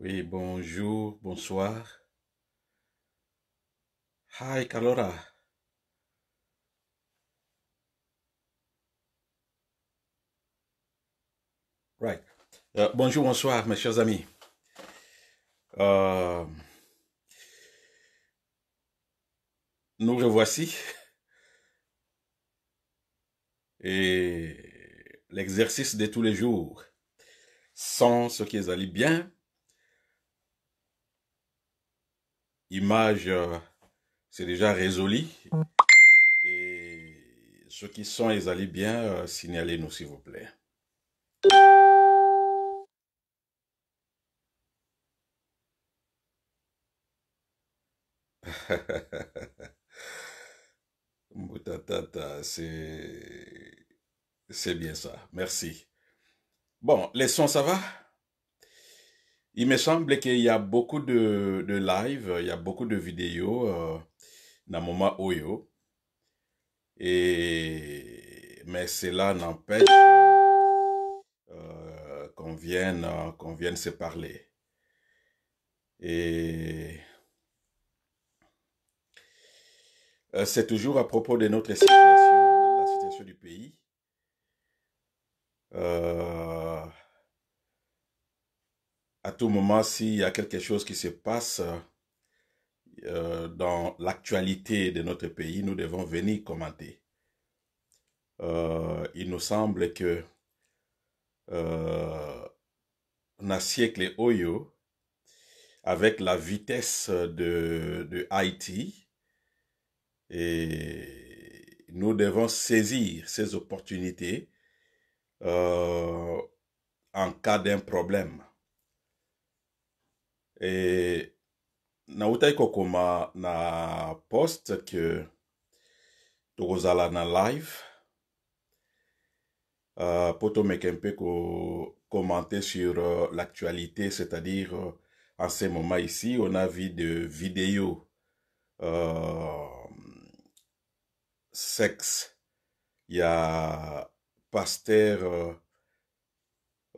Oui, bonjour, bonsoir. Hi, Calora. Right. Euh, bonjour, bonsoir, mes chers amis. Euh, nous revoici. Et l'exercice de tous les jours, sans ce qui est allé bien, image, euh, c'est déjà résolu. Et ceux qui sont les allés bien, euh, signalez-nous s'il vous plaît. Moutatata, c'est... C'est bien ça, merci. Bon, les sons, ça va Il me semble qu'il y a beaucoup de, live, il y a beaucoup de vidéos euh, dans mon Oyo. Et, mais cela n'empêche euh, qu'on vienne, qu'on vienne se parler. Et euh, c'est toujours à propos de notre situation, la situation du pays. Euh, à tout moment, s'il y a quelque chose qui se passe euh, dans l'actualité de notre pays, nous devons venir commenter. Euh, il nous semble que a siècle Oyo, avec la vitesse de, de Haïti, et nous devons saisir ces opportunités euh, en cas d'un problème. na utai kokoma na post que aller na live euh, pour po un mpe commenter sur euh, l'actualité c'est-à-dire en ce moment ici on a vu de vidéos euh, sexe ya pasteur, euh,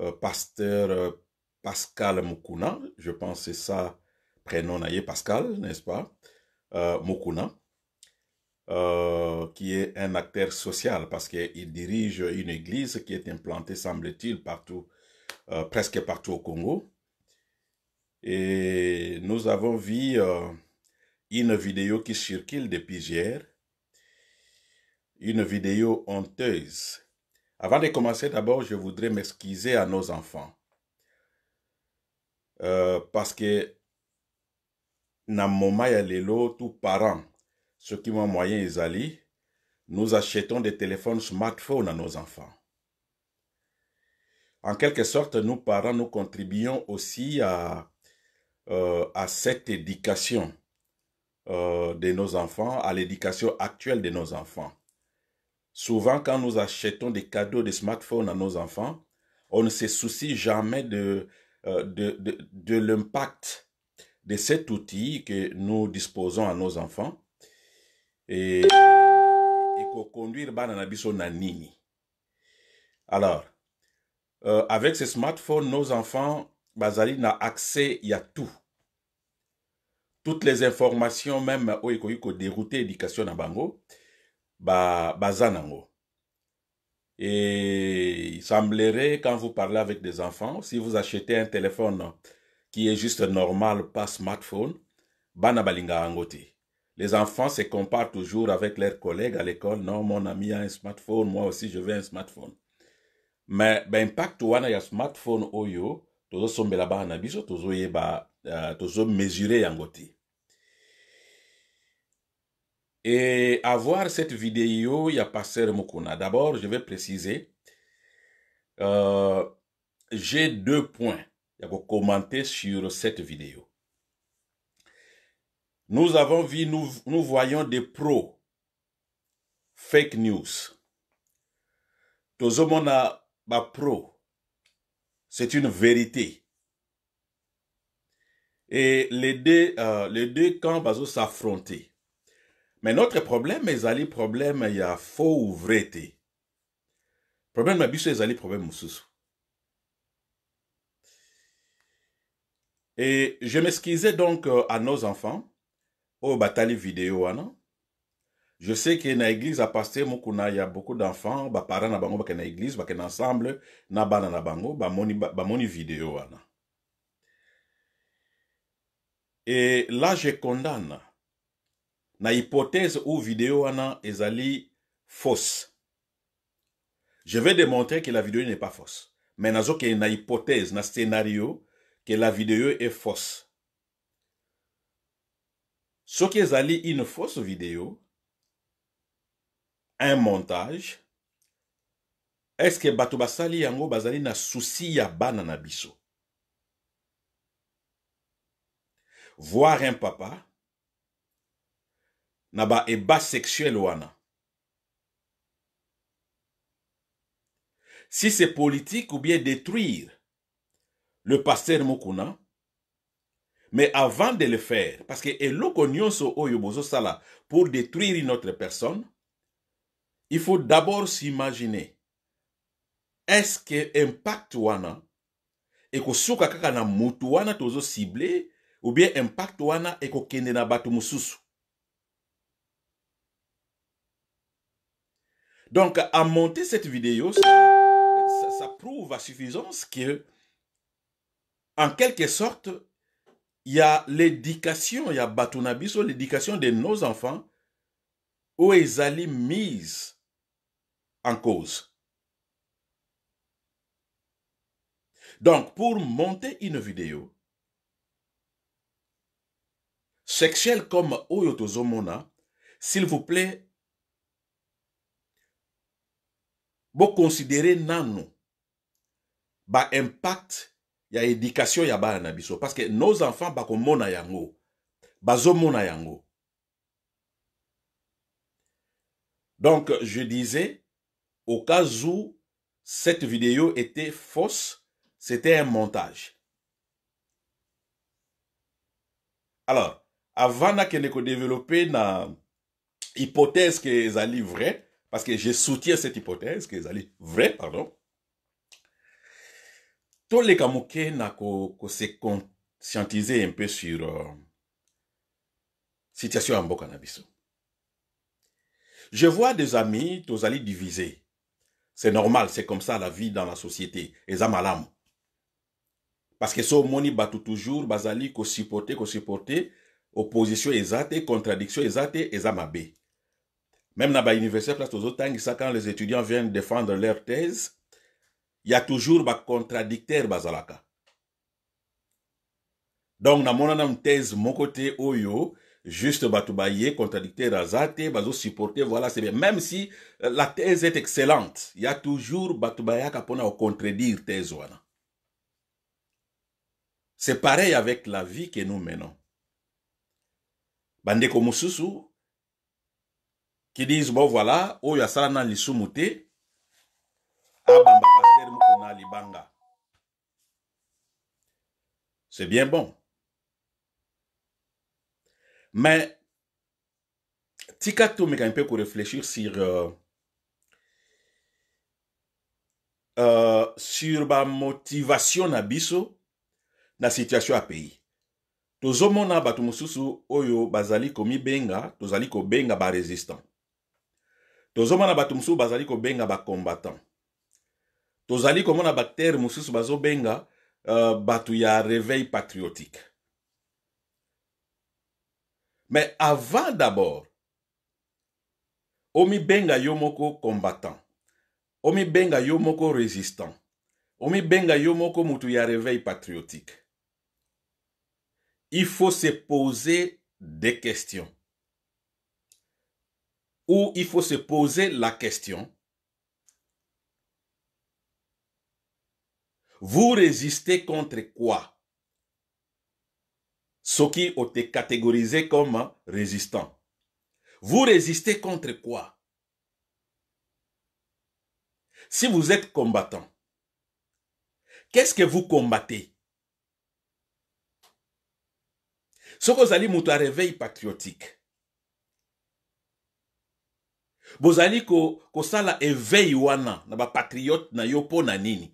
euh, euh, Pascal Mukuna, je pense que c'est ça, prénom Pascal, n'est-ce pas, Mukuna, qui est un acteur social parce qu'il dirige une église qui est implantée, semble-t-il, partout, presque partout au Congo. Et nous avons vu une vidéo qui circule depuis hier, une vidéo honteuse avant de commencer, d'abord, je voudrais m'excuser à nos enfants. Euh, parce que, na moma tous parents, ceux qui ont moyen zali, nous achetons des téléphones smartphones à nos enfants. En quelque sorte, nous parents, nous contribuons aussi à, euh, à cette éducation euh, de nos enfants, à l'éducation actuelle de nos enfants. Souvent, quand nous achetons des cadeaux de smartphones à nos enfants, on ne se soucie jamais euh, de, de, de, l'impact de cet outil que nous disposons à nos enfants. Et, conduire nini. Alors, euh, avec ce smartphone, nos enfants, bazali n'a accès à tout. Toutes les informations, même, dérouté dérouter éducation à bango ba bazanango. Et il semblerait, quand vous parlez avec des enfants, si vous achetez un téléphone qui est juste normal, pas smartphone, bana balinga angoti. Les enfants se comparent toujours avec leurs collègues à l'école. Non, mon ami a un smartphone, moi aussi je veux un smartphone. Mais l'impact ben, wana ya smartphone oyo, tozo bana biso, tozo yeba, euh, tozo mesurer angoti. Et à voir cette vidéo, il y a Passer Mukuna. D'abord, je vais préciser, euh, j'ai deux points à commenter sur cette vidéo. Nous avons vu, nous, voyons des pros fake news. Tozomona pro, c'est une vérité. Et les deux, euh, les deux camps vont s'affronter. Mais notre problème le problème a faux ou vrai problème na biso problème mosusu et je m'excusais donc euh, à nos enfants au bataille vidéo, hein, non? je sais que na église ya paster il y a beaucoup d'enfants parents na bango que na église bakende ensemble na bana na bango bamoni, moni vidéo, hein, non? et là je condamne na hypothèse ou vidéo est fausse je vais démontrer que la vidéo n'est pas fausse mais a une hypothèse un scénario que la vidéo est fausse qui est une fausse vidéo un montage est-ce que bato basali yango bazali na souci ya bana voir un papa na eba sexuel wana si c'est politique ou bien détruire le pasteur Mokuna, mais avant de le faire, parce que so sala pour détruire une autre personne, il faut d'abord s'imaginer est-ce que impact wana ekosuka kaka na mutu wana tozo ciblé ou bien impact wana et na bato Donc, à monter cette vidéo, ça, prouve à suffisance que, en quelque sorte, il y a l'éducation, il y a Batunabiso, sur l'éducation de nos enfants où ils allaient mise en cause. Donc, pour monter une vidéo sexuelle comme Zomona, s'il vous plaît, Vous nano y ya éducation ya bana biso parce que nos enfants sont yango mona yango donc je disais au cas où cette vidéo était fausse c'était un montage alors avant de développer na hypothèse que est vrai parce que je soutiens cette hypothèse que est vrai pardon les moke na se conscientiser un peu sur la euh, situation en Bokanabiso. je vois des amis tous allés divisés c'est normal c'est comme ça la vie dans la société ça l'âme. parce que so moni bat toujours bazali ko supporter opposition exacte, contradiction et ça, eza même dans l'université, place aux quand les étudiants viennent défendre leur thèse, il y a toujours un contradicteur Donc, dans mon thèse, mon côté oyo, juste batoubaye, contradicteur azate, bazo supporter, voilà, c'est bien. Même si euh, la thèse est excellente, il y a toujours batoubaye pour au contredire thèse wana. C'est pareil avec la vie que nous menons. Bandeko mususu, qui disent bon voilà oh ya asala na lisumu abamba ah, pasteur moko na libanga c'est bien bon mais tika peu pour réfléchir sur euh, euh, sur bah, motivation na biso na situation à pays tozomona bato mosusu oyo bazali komibenga tozali kobenga bah, résistant tozomona batu benga bazali combattant. bacombattant tozali bactère bazo benga uh, ya réveil patriotique mais avant d'abord omi benga yomoko combattant omi benga yomoko résistant omi benga yomoko mutuya ya réveil patriotique il faut se poser des questions où il faut se poser la question, vous résistez contre quoi Ce qui ont été catégorisé comme résistant. Vous résistez contre quoi Si vous êtes combattant, qu'est-ce que vous combattez Ce que vous allez réveil patriotique bozali kosala ko evei wana na patriote na yo na nini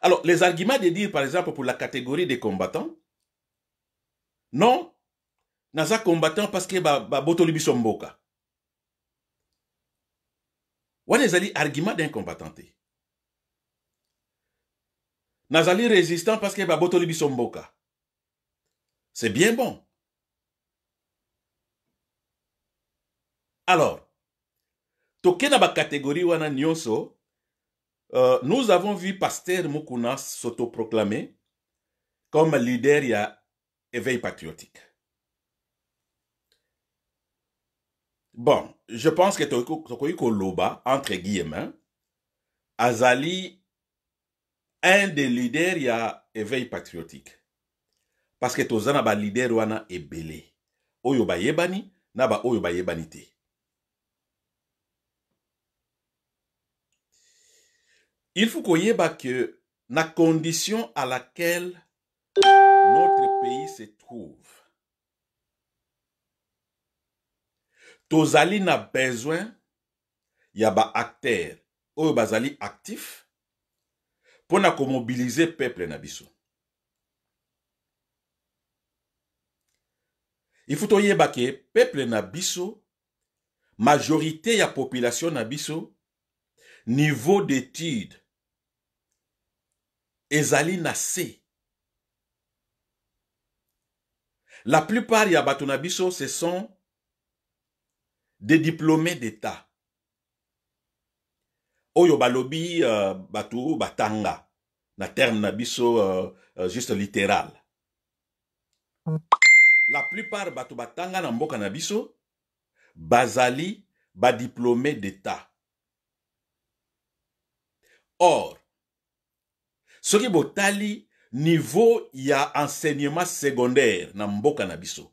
alors les arguments de dire par exemple pour la catégorie des combattants non naza combattant parce que ba, ba biso Vous wana ezali argument d'un combattant te nazali résistant parce que ba biso c'est bien bon Alors, dans na catégorie, wana nyoso, euh, nous avons vu Pasteur Mukuna s'autoproclamer comme leader ya éveil patriotique. Bon, je pense que Tokoyi Loba, entre guillemets, Azali, un des leaders ya éveil patriotique. Parce que tozana ba leader wana ebele. Oyo bayebani, yebani, na ba oyo il faut koyeba que la condition à laquelle notre pays se trouve tozali na besoin ya acteur ou bazali actif pour na mobiliser peuple na faut faut que le peuple na majorité majorité la population na niveau d'études ezali na se la plupart ya bato na biso ce sont des diplômés d'état oyo balobi euh, Batu batanga na terme na euh, euh, juste littéral la plupart batou batanga na mboka na biso bazali badiplômé d'état or ce soki botali niveau ya enseignement secondaire na mboka na biso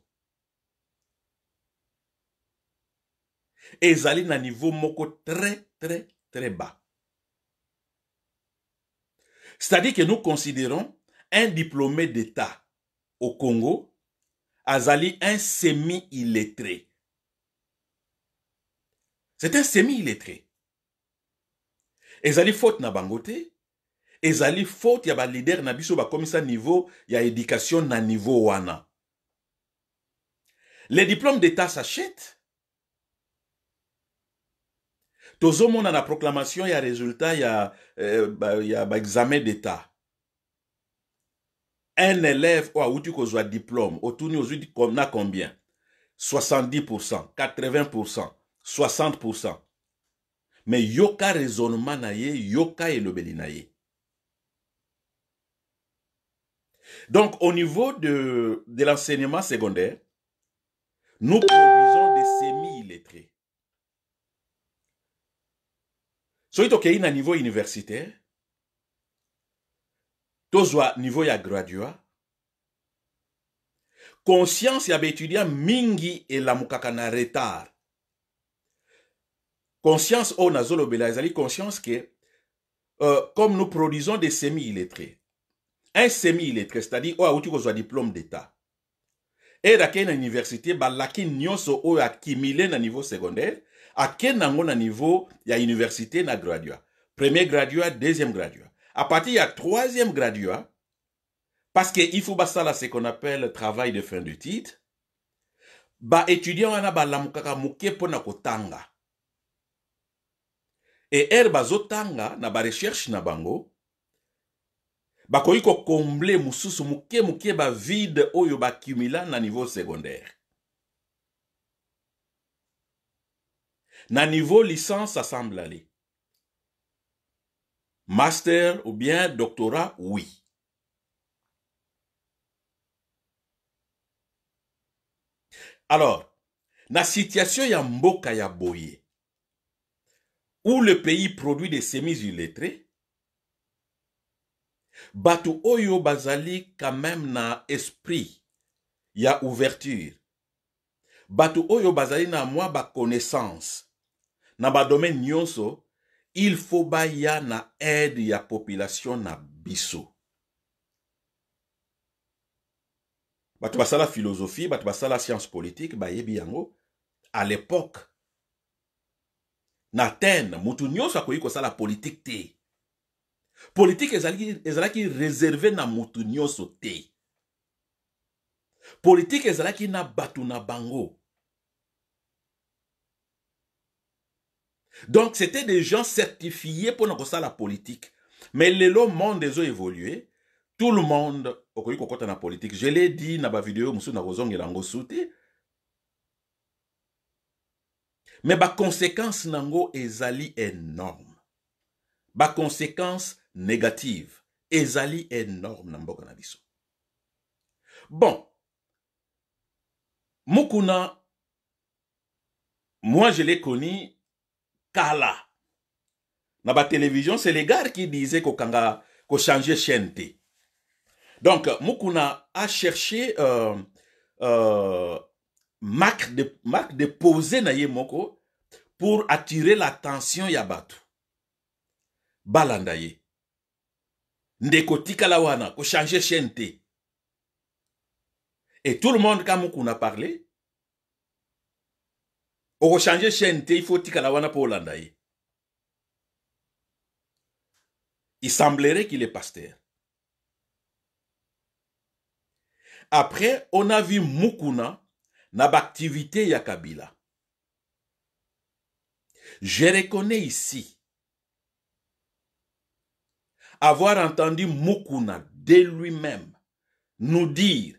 ezali na niveau moko très très très bas c'est-à-dire que nous considérons un diplômé d'état au Congo azali un semi illettré c'est un semi illettré ezali faute na le ezali faute ya leader na biso commissaire niveau ya éducation na niveau wana les diplômes d'état s'achètent mona na proclamation ya résultat ya, euh, ba, ya examen d'état un élève oyo awuti kozwa diplôme otuni ozwi na combien 70% 80% 60% Mais yoka raisonnement na ye yoka elobeli de ye Donc, au niveau de, l'enseignement secondaire, nous produisons des semi-illettrés. Soit au na niveau universitaire au niveau ya graduat. conscience ya y mingi la mukakana retard conscience en Nazolo Bela, conscience que euh, comme nous produisons des semi illettrés un semi-illettré, c'est-à-dire y oh, as un diplôme d'état d'acquérir une université balaki a qui akimile na niveau secondaire à nango na niveau a université na gradua premier gradua deuxième gradua à partir a troisième gradua parce que il faut basala ce qu'on appelle travail de fin de titre baétudiant la balamukaka un pour na kotanga e ere bazotanga na bah, recherche na bango bakoki kokomble muké, moke vide, vide oyo na niveau secondaire na niveau licence ça semble aller master ou bien doctorat oui Alors, la situation ya où le pays produit des semis illettrés, Batu oyo bazali quand même na esprit ya ouverture Batu oyo bazali na mwa connaissance. na domaine nyonso il faut ba ya na aide ya population na biso Batu basala philosophie batu basala science politique yebi yango à l'époque na ten, motu nyonso kosa la politique te politique ezalaki réservé na motu nyonso te politike qui na bato na bango donc c'était des gens certifiés pour la politique. mais le monde a évolué. tout le monde okoki kokɔta na politique. je l'ai dit na bavideo vidéo, na yango su te mais conséquences nango ezali énorme conséquence Négative. ezali énorme na mboka biso bon mukuna moi je l'ai connu kala na télévision, c'est les gars qui disaient ko changer chaîne donc mukuna a cherché euh, euh marque de, de poser na moko pour attirer l'attention yabatu. bato balanda Ndeko tikalawana, ko changé chaîne te et tout le monde quand Mukuna parlait, parle changé chaîne te il faut wana pour pour il semblerait qu'il est pasteur après on a vu mukuna na pas ya kabila je reconnais ici avoir entendu Mukuna de lui-même nous dire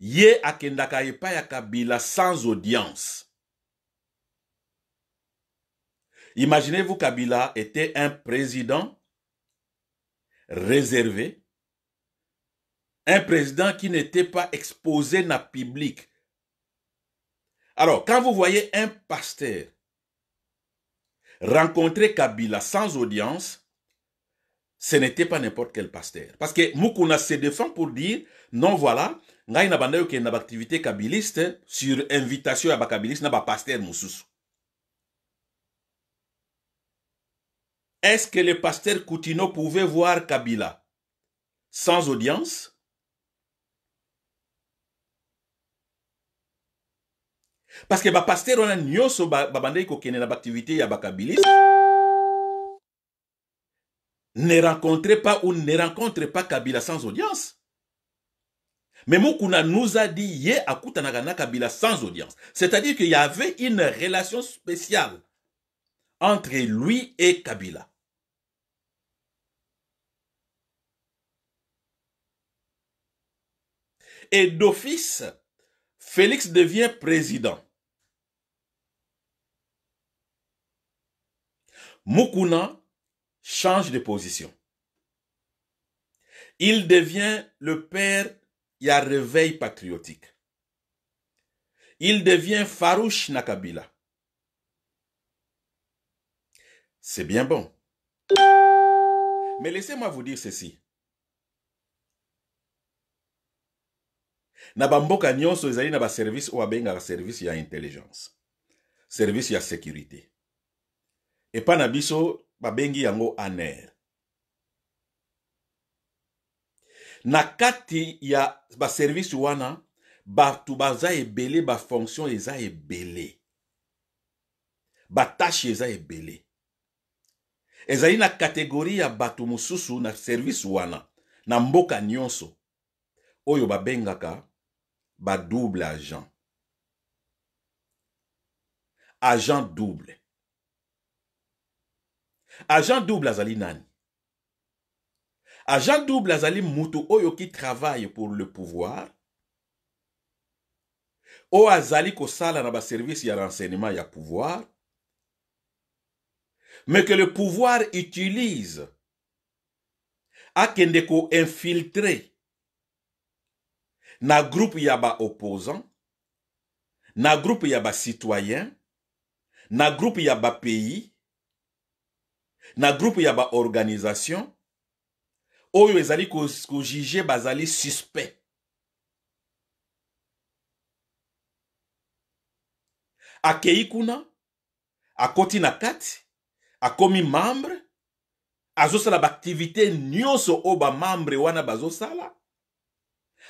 Ye akendakayepa Kabila sans audience. Imaginez-vous Kabila était un président réservé, un président qui n'était pas exposé na public. Alors, quand vous voyez un pasteur rencontrer Kabila sans audience, ce n'était pas n'importe quel pasteur. Parce que Moukouna se défend pour dire, non voilà, il na a une activité kabiliste sur invitation à y na un pasteur moussousou. Est-ce que le pasteur Coutinho pouvait voir Kabila sans audience Parce que le pasteur on a nyoso ba qui iko na activité ya ne rencontrez pas ou ne rencontrez pas Kabila sans audience. Mais Moukouna nous a dit Ye Koutanagana Kabila sans audience. C'est-à-dire qu'il y avait une relation spéciale entre lui et Kabila. Et d'office, Félix devient président. Mukuna change de position. Il devient le père a réveil patriotique. Il devient Farouche Nakabila. C'est bien bon. Mais laissez-moi vous dire ceci. na bamboka nyonso na y service ya intelligence service a sécurité Et pas Nabiso, babengi yango aner na kati ya baservisi wana bato baza ebele bafonction eza ebele batashe eza ebele ezali na kategori ya bato mosusu na servisi wana na mboka nyonso oyo babengaka badouble agent agent double agent double azali nani agent double azali Moutou oyo qui travaille pour le pouvoir O azali sala na service, ya renseignement ya pouvoir mais que le pouvoir utilise akende infiltré na groupe ya opposant, na groupe ya citoyen, na groupe ya pays na groupe ya baorganisation oyo ezali kojuge bazali suspect akei kuna akoti na kati akomi membre azosala baaktivité nyonso oyo bamembre wana bazosala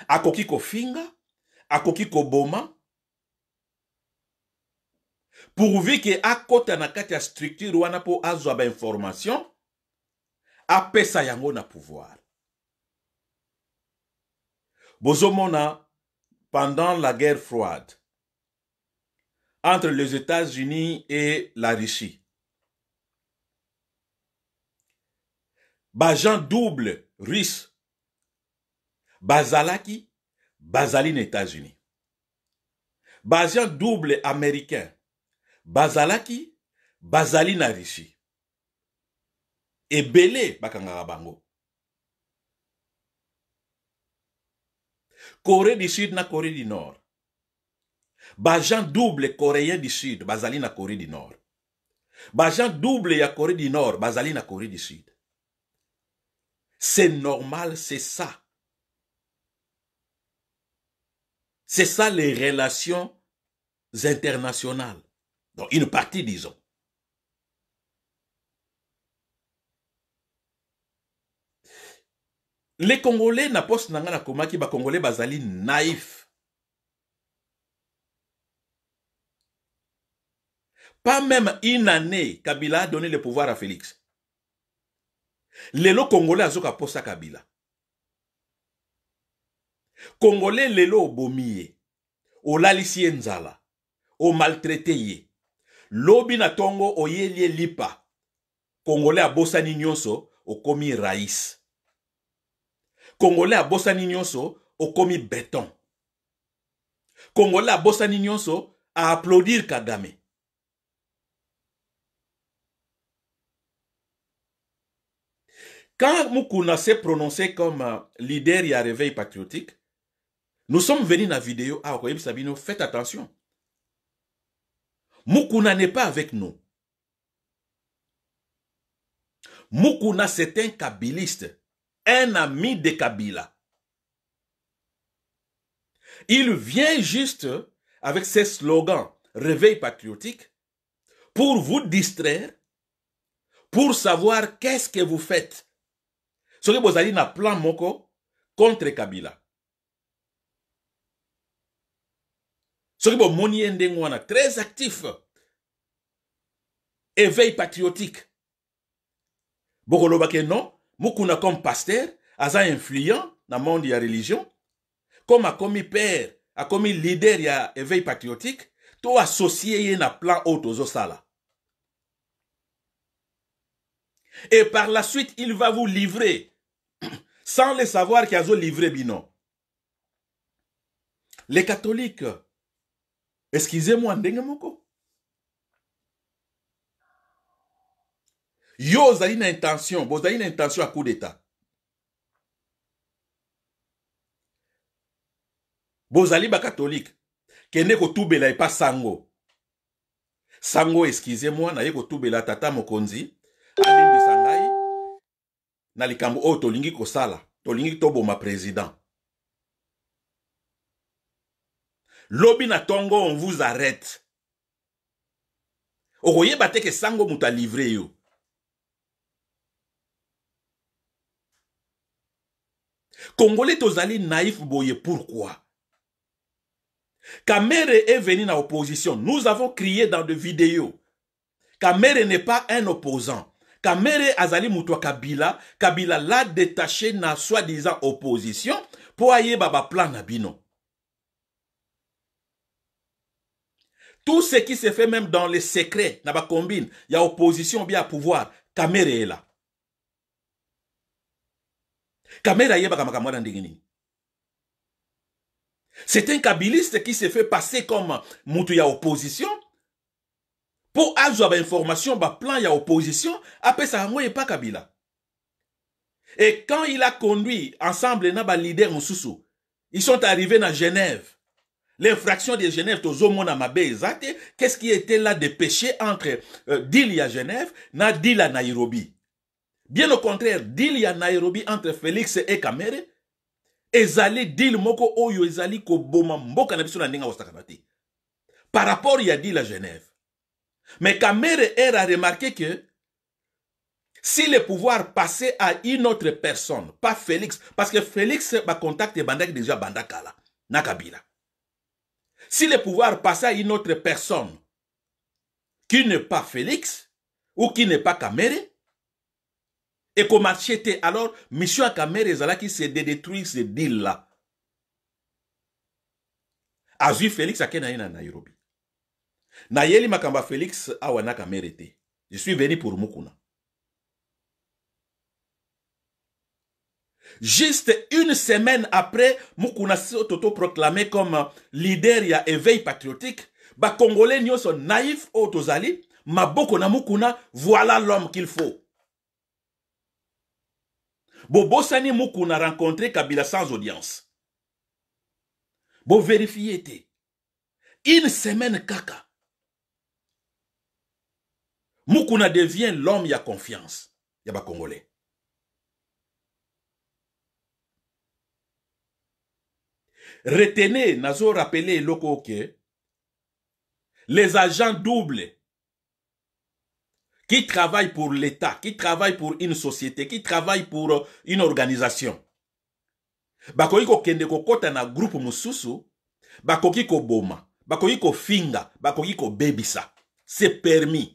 akoki kofinga akoki koboma pourvu que à côté de la structure wana a azwa bainformation apesa yango na pouvoir bozomona pendant la guerre froide entre les états-unis et la russie bazan double russe bazalaki Bazaline états-unis gens double américain bazalaki Basalina na rishi ebele bakangaka bango corée du sud na corée du nord Bajan double coréen du sud bazali na corée du nord Bajan double ya corée du nord bazali na corée du sud c'est normal c'est ça c'est ça les relations internationales Bon, une partie, disons. Les Congolais na poste nanga na komaki ba Congolais bazali naïf. Pas même une année Kabila a donné le pouvoir à Félix. Les Congolais azoka à Kabila. Congolais lelo obomiye. Olalisi nzala. O maltraité lobi na ntongo au elipa raïs. abosani à okomi rais au abosani béton. Congolais à Bossa abosani nyonso applaudir kagame Quand Mukuna s'est prononcé comme euh, leader et à réveil patriotique, nous sommes venus dans la vidéo à ah, Okoyeb Sabino, faites attention. Mukuna n'est pas avec nous. Mukuna, c'est un kabiliste, un ami de Kabila. Il vient juste avec ses slogans réveil patriotique pour vous distraire, pour savoir qu'est-ce que vous faites. Ce que vous avez plan moko contre Kabila. Ce qui est très actif éveil patriotique bokolobaka non avez comme pasteur aza influent dans le monde la religion comme akomi père akomi leader ya éveil patriotique tout associé à na plan aux osala. et par la suite il va vous livrer sans le savoir qu'il vous livrer binon. les catholiques excusez-moi ndenge moko yo ozali na intention bozali na intention ya coup d'état bozali bakatolike kende kotubela epa sango sango excusez-moi naye kotubela tata mokonzi alimbisa ngai na likambo oyo tolingi kosala tolingi toboma président Lobby na tongo on vous arrête Oroye bate sango muta alivre yo congolais tozali naïf boye pourquoi Kamere est venu na opposition. Nous avons crié dans de vidéos. Kamere n'est pas un opposant. Kamere azali mutua Kabila. Kabila l'a détaché na soi-disant opposition pour aye baba plan na Tout ce qui se fait même dans les secrets, naba combine, il y a opposition bien à pouvoir. Caméra est là. Kamera yeba là. C'est un kabiliste qui se fait passer comme y a opposition. Pour avoir information, un plan a opposition, après ça et pas Kabila. Et quand il a conduit ensemble naba leader ils sont arrivés à Genève. L'infraction de Genève, à exacte, qu'est-ce qui était là de péché entre euh, Dilia Genève, na dit à Nairobi. Bien au contraire, Dilia Nairobi entre Félix et Kamere, ezali Dil moko oyo ezali koboma mboka na biso na par rapport à Dil à Genève. Mais Kamere a remarqué que si le pouvoir passait à une autre personne, pas Félix, parce que Félix, ma contact est déjà Bandakala, Nakabila si le pouvoir passait à une autre personne qui n'est pas Félix ou qui n'est pas Kamere, et qu'on marchait, alors mission à Kamere là qui de détruire ce deal-là. Azui Félix akena na Nairobi. Nayeli makamba Félix awana Kamere Je suis venu pour Mukuna. Juste une semaine après, Mukuna Toto proclamé comme euh, leader ya éveil patriotique, ba Congolais sont naïfs ou Tozali, Maboko na Mukuna, voilà l'homme qu'il faut. Bobosani Mukuna rencontré Kabila sans audience. Bo vérifier Une semaine kaka. Mukuna devient l'homme ya confiance. Ya ba Congolais. retenez nazo rappeler loko oke les agents doubles qui travaillent pour l'état qui travaillent pour une société qui travaillent pour euh, une organisation bakoki kende kokota na groupe Boma, bakoki koboma Finga, kofinga bakoki Babisa, c'est permis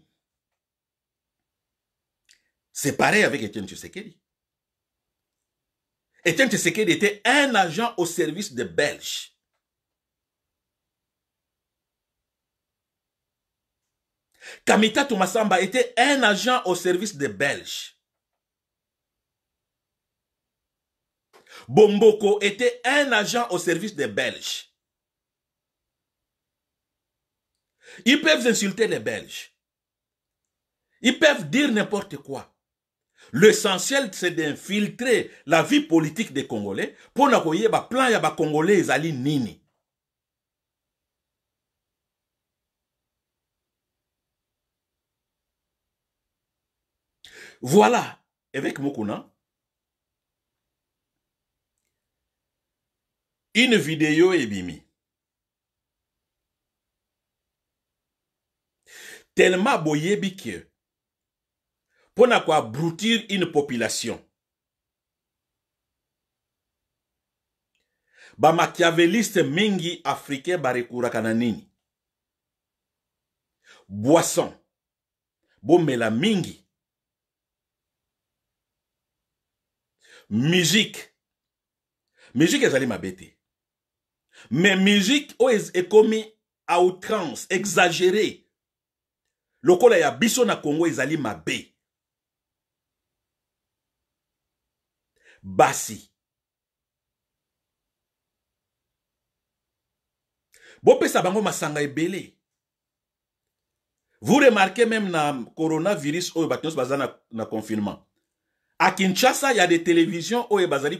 c'est pareil avec Etienne Tshisekedi Étienne Tshisekedi était un agent au service des Belges. Kamita Tomasamba était un agent au service des Belges. Bomboko était un agent au service des Belges. Ils peuvent insulter les Belges. Ils peuvent dire n'importe quoi. L'essentiel, c'est d'infiltrer la vie politique des Congolais pour na koyeba plan ya ba Congolais nini. Voilà, Avec Mokuna, une vidéo est ebimi. Tellement boyebi que pour quoi broutir une population Machiaveliste, mingi africain barekuraka na nini boisson la mingi musique musique est ma m'abéter. Mais musique est commis à outrance exagéré y ya biso na congo ezali m'abéter. basi bopesa bango masanga ebele vous remarquez même na coronavirus oyo bato bazana na, confinement à kinshasa ya de télévision oyo bazali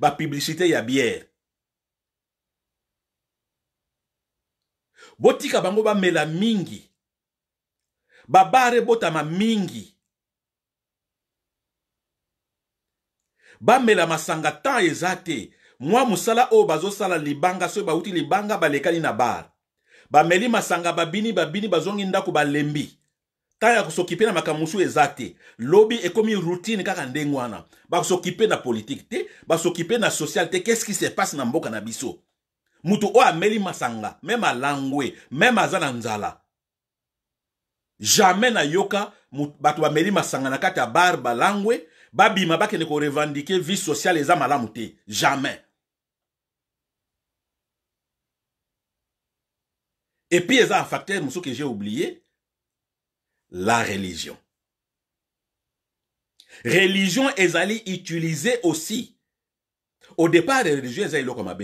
ba y ya bière botika bango mela mingi babare botama mingi bamela masanga ntan eza te mwa mosala oyo bazosala libanga soki bauti libanga balekani na bar bameli masanga babini babini bazongi ndako balembi ntan ya kosokipe na makambo mosusu eza te lobi ekomi routine kaka ndenge wana bakosokipe na politike te basokipe na social te qu'est-ce qui se passe na mboka na biso mutu oyo ameli masanga meme alangwe meme aza na nzala jamais nayoka bato bameli masanga na kati ya bar balangwe babima ko revendiquer vie sociale les Et puis, jamais y a un facteur que j'ai oublié la religion religion ezali utilisée aussi au départ religion comme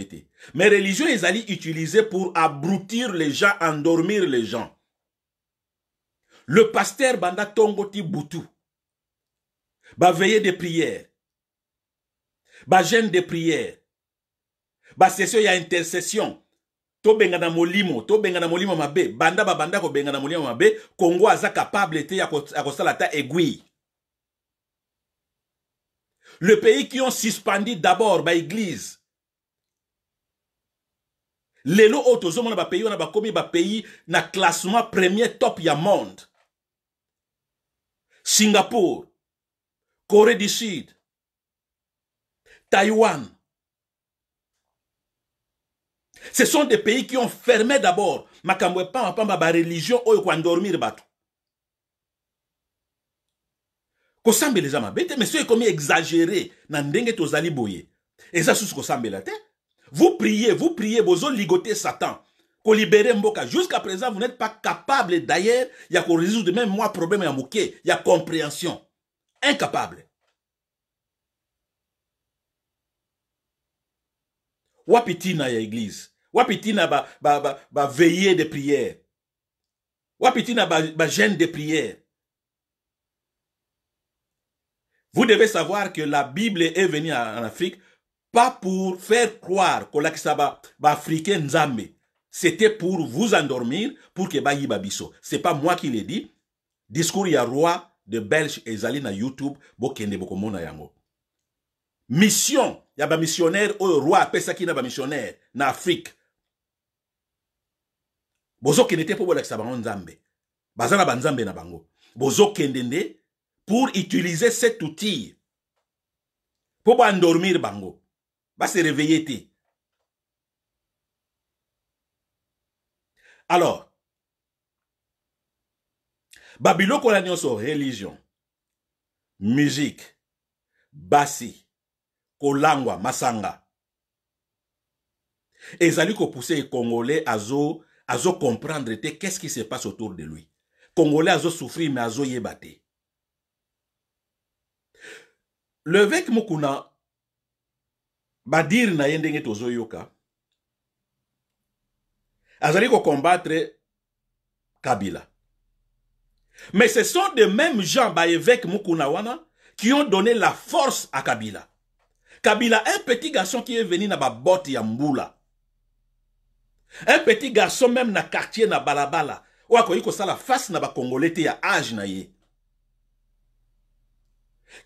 mais religion ezali utilisée pour abrutir les gens endormir les gens le pasteur banda Tongoti ba veiller de prière ba jeûne de prière ba session a intercession to na molimo benga na molimo mabe banda babanda kobenga na molimo mabe kongo aza capable te ya la ta aiguille le pays qui ont suspendu d'abord église. lelo on a ba comme ba pays na classement premier top ya monde singapour Corée du Sud, Taïwan. Ce sont des pays qui ont fermé d'abord Ma pamba pamba ba religion oyo oh, kuandormir bato. kosambela eza Mais te mais soki ekomi exagéré na ndenge tozali boye ce c'est la tête. vous priez vous priez vous ligotez satan libérez mboka jusqu'à présent vous n'êtes pas capable d'ailleurs il y a qu'on résoudre même moi problème Il y a compréhension Incapable. na ya église. Wapitina ba, ba, ba, ba veillée de prière. na ba, ba gêne de prière. Vous devez savoir que la Bible est venue en Afrique pas pour faire croire que ba africain Nzambe. C'était pour vous endormir, pour que ba Babiso. C'est pas moi qui l'ai dit. Discours ya roi de belge Zali na youtube bokende bokomona yango mission yaba missionnaire, oyo roi ki na missionnaire na afrique bozokende te mpo bolakisa bango nzambe baza na banzambe na bango bozokende nde pour utiliser cet outil mpo endormir bango se réveiller te alors Babilo la nyonso religion musique bassi, kolangwa masanga pousser les congolais azo azo comprendre te qu'est-ce qui se passe autour de lui congolais azo souffrir mais azo yebate. Le Vec mokuna dire na ye yoka yoka. azali combattre kabila mais ce sont des mêmes gens, Mukunawana, qui ont donné la force à Kabila. Kabila, un petit garçon qui est venu dans la botte Yambula. Un petit garçon même dans le quartier na Balabala. Ou à la face na ba Congolais ya âge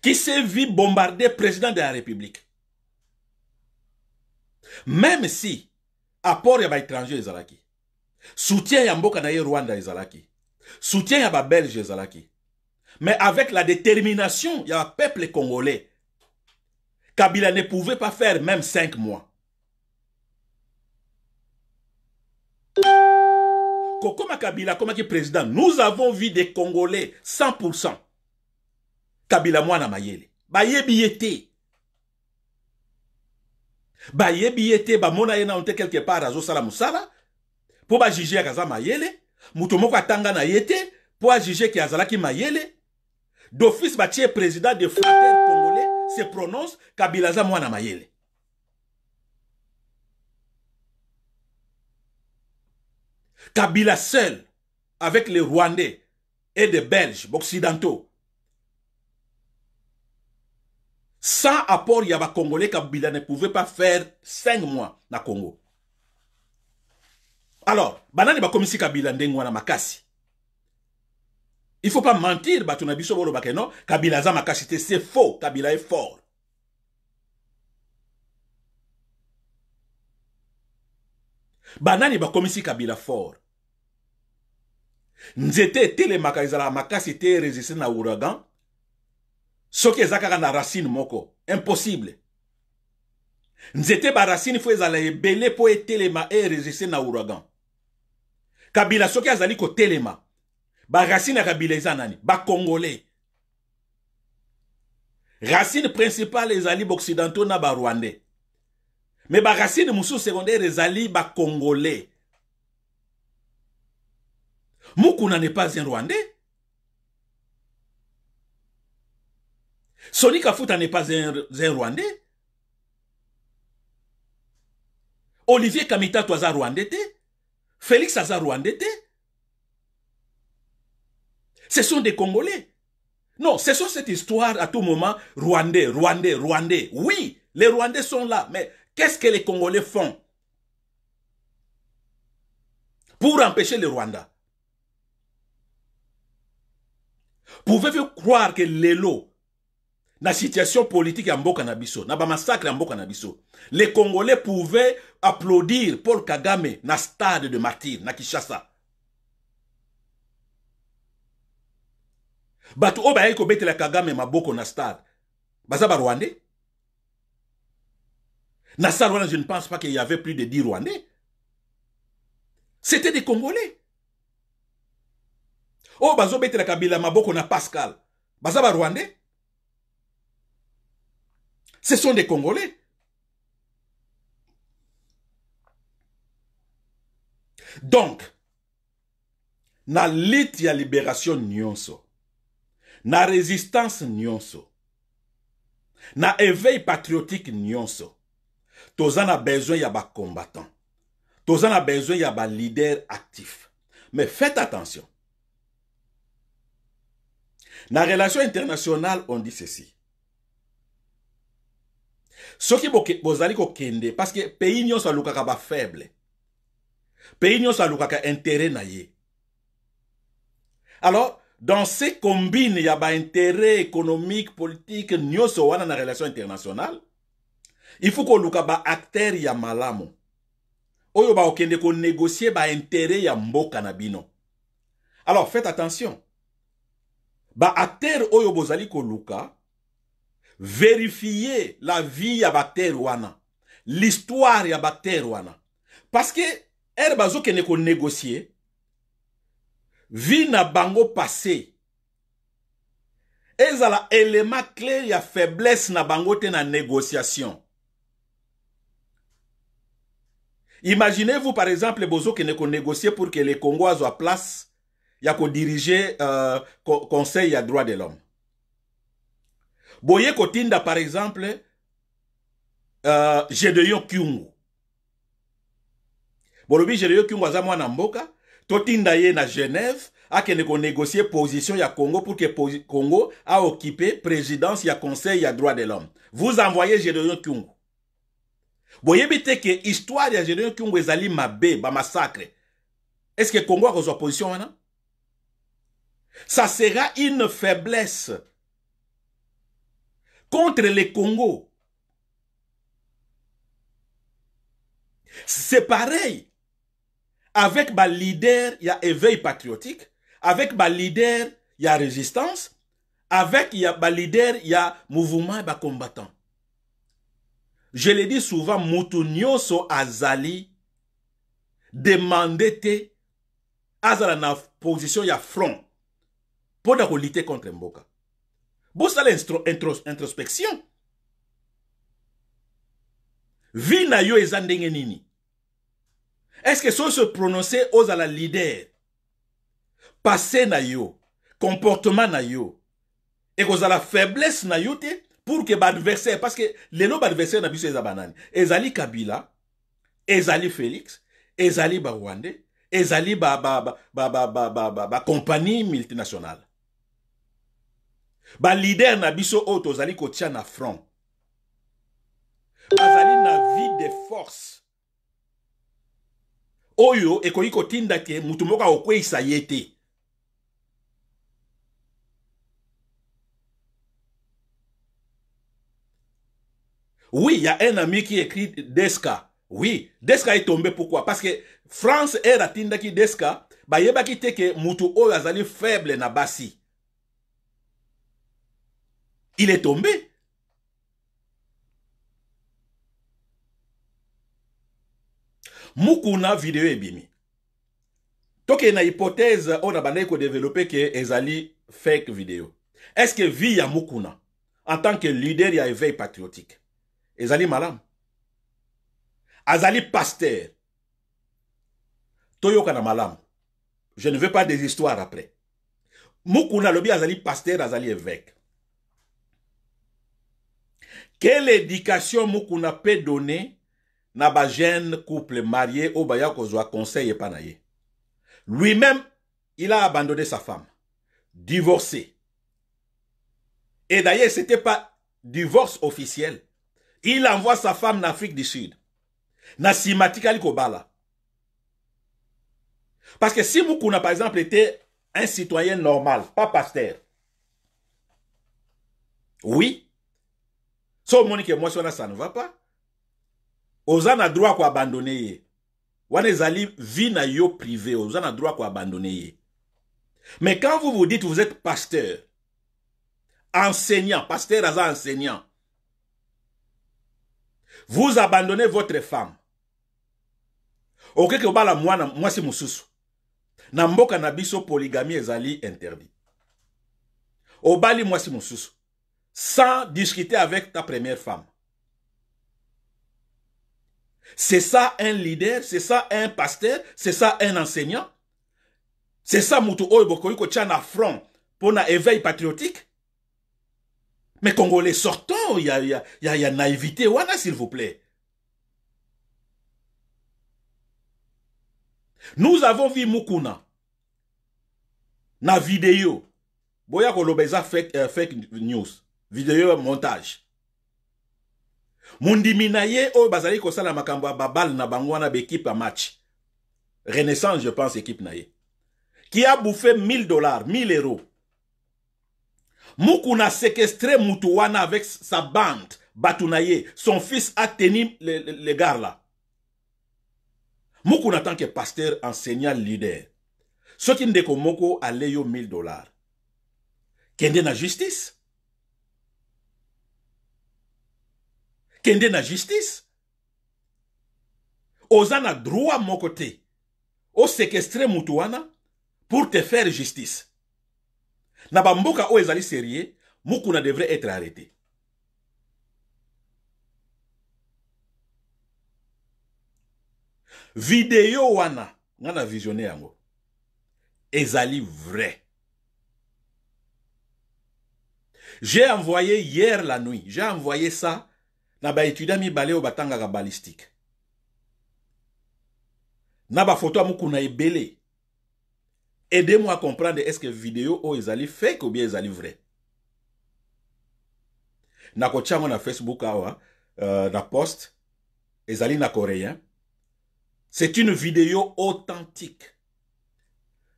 Qui s'est vu bombarder président de la République. Même si, apport ya ba étranger Soutien ya mboka na ye Rwanda alakis soutien à la Zalaki. mais avec la détermination il y a un peuple congolais kabila ne pouvait pas faire même cinq mois kokoma kabila le président nous avons vu des congolais 100% kabila mwana mayele Baye ye te bayebi ba te bamona ye nano quelque part pour Pour ba à à Gaza mayele moto moko atanga na a juger zala ajugeki azalaki mayele d'office le président de frater congolais se prononce kabila Zamouana mwana mayele kabila seul avec les rwandais et les belges occidentaux sans apport ya Congolais kabila ne pouvait pas faire cinq mois dans le congo alors banani bakomisi kabila pas wana makasi il faut pas mentir ba bolo kabila za makasi c'est faux kabila est fort banani bakomisi kabila fort nzete etelemaka la makasi te résister na ouragan soki eza na racine moko impossible nzete ebele e na ouragan kabila soki azali kotelema racine ya kabila eza nani congolais. racine principale ezali occidentaux na Mais Mais racine musu secondaire ezali Congolais, mukuna n'est pas un rwandais Sonika Fouta n'est pas un, rwandais olivier Kamita toza rwandais Félix Azar rwandais ce sont des congolais non ce sont cette histoire à tout moment rwandais rwandais rwandais oui les rwandais sont là mais qu'est-ce que les congolais font pour empêcher les Rwandais. Pouvez-vous croire que lots la situation politique à mboka na biso massacre en train mboka se les congolais pouvaient applaudir paul kagame le stade de martyr na kinshasa obaye ko bete le kagame maboko na stade baza Rwande. na de Rwanda, je ne pense pas qu'il y avait plus de 10 rwandais c'était des congolais oyo la Kabila maboko na pascal baza Rwanda. Ce sont des Congolais. Donc, na lutte ya libération nyonso, na résistance nyonso, na éveil patriotique nyonso, toza a besoin ya combattants. combattant, toza besoin ya ba leader actif. Mais faites attention. Na relation internationale, on dit ceci ce qui soki bozali parce que pays ka ba faible pays luka ka intérêt na ye alors dans ces combine ba intérêt économique politique so wana na relation internationale il faut luka ba acteur ya malamu oyo négocier ba intérêt ya mboka na bino alors faites attention Ba acteur oyo bozali ko luka, vérifier la vie à la l'histoire à la parce que ne bazokende la vie na bango passé ezala élément y a faiblesse na bango dans na négociation imaginez-vous par exemple bozokende négocier pour que les Congolais soient place ya diriger euh, conseil ya droit de l'homme Boye Kotinda, par exemple, euh, Gedeon Kyungu. Bolobi Gedeon Kyungu avez un mboka, totinda est na Genève, akende négocié position ya Congo pour que Congo a occupé présidence ya Conseil ya droit de l'homme. Vous envoyez gédéon Kyungu. Vous voyez que histoire ya gédéon Kyungu ezali mabe ba massacre. Est-ce que Congo a reçu position Ça sera une faiblesse contre le Congo. C'est pareil. Avec ma leader, il y a éveil patriotique. Avec ma leader, il y a résistance. Avec ma leader, il y a mouvement et combattant. Je le dis souvent, so Azali, demande te, Azala position, il y a front, pour lutter contre Mboka. Bosse à l'introspection. Vina yo ezandenge Est-ce que on se prononcer aux la leader? Passé na comportement na et aux la faiblesse na pour que l'adversaire, parce que les noms adversaires n'a les Ezali Kabila, Ezali Félix, Ezali Barwande, Ezali compagnie multinationale. balider na biso oyo tozali kotia na front bazali na vie de force oyo ekoki kotinda te mutu moko akokweisa ye te oui il y a un ami qui écrit Deska oui Deska est tombé pourquoi parce que France eratindaki Deska bayebaki te ke mutu oyo azali faible na basi Il est tombé. mukuna vidéo ebimi a une hypothèse a a développé développer que ezali fake vidéo. Est-ce ce que vie ya mukuna en tant que leader et éveil patriotique ezali Malam azali Toyo toyokana malam. je ne veux pas des histoires après mukuna bien azali Pasteur, azali évêque quelle éducation Moukouna peut donner na un jeune couple marié au baya kozwa conseil Panaye? lui-même il a abandonné sa femme divorcé et d'ailleurs n'était pas divorce officiel il envoie sa femme en Afrique du Sud kobala parce que si Moukouna, par exemple était un citoyen normal pas pasteur oui so omoni ke mwasi ça ne va pas oza a droit abandonne. ye wana ezali vie na yo privé oza a droit abandonne. mais quand vous vous dites vous êtes pasteur enseignant pasteur aza enseignant vous abandonnez votre femme okeke obala moi mwasi mosusu na mboka na biso polygamie ezali interdit obali mwasi mususu sans discuter avec ta première femme. C'est ça un leader, c'est ça un pasteur, c'est ça un enseignant. C'est ça qui a bokoki kotia front pour un éveil patriotique. Mais Congolais, sortons, il y a, y, a, y, y a naïveté, s'il vous plaît. Nous avons vu Mukuna na vidéo. Boya euh, fake news video montage Mundiminaye au ye o bazali kosala makambo na bango wana match renaissance je pense équipe Naye. qui a bouffé 1000 dollars 1000 euros mukuna séquestré Moutouana avec sa bande Batounaye. son fils a tenu les gars là mukuna tant que pasteur enseignant leader qui ne moko a yo 1000 dollars kende na justice kende na justice Osana na droit mon côté, O séquestré Moutouana pour te faire justice na bamboka o ezali serie mukuna devrait être arrêté Vidéo wana nga visionné en yango ezali vrai j'ai envoyé hier la nuit j'ai envoyé ça na balé au batanga batangaka balistique na photo ya mokuna ebele aidez moi à comprendre est-ce que vidéo ils ezali fake ou bien ezali vrai suis chango na facebook awa euh, na poste ezali na coréen c'est une vidéo authentique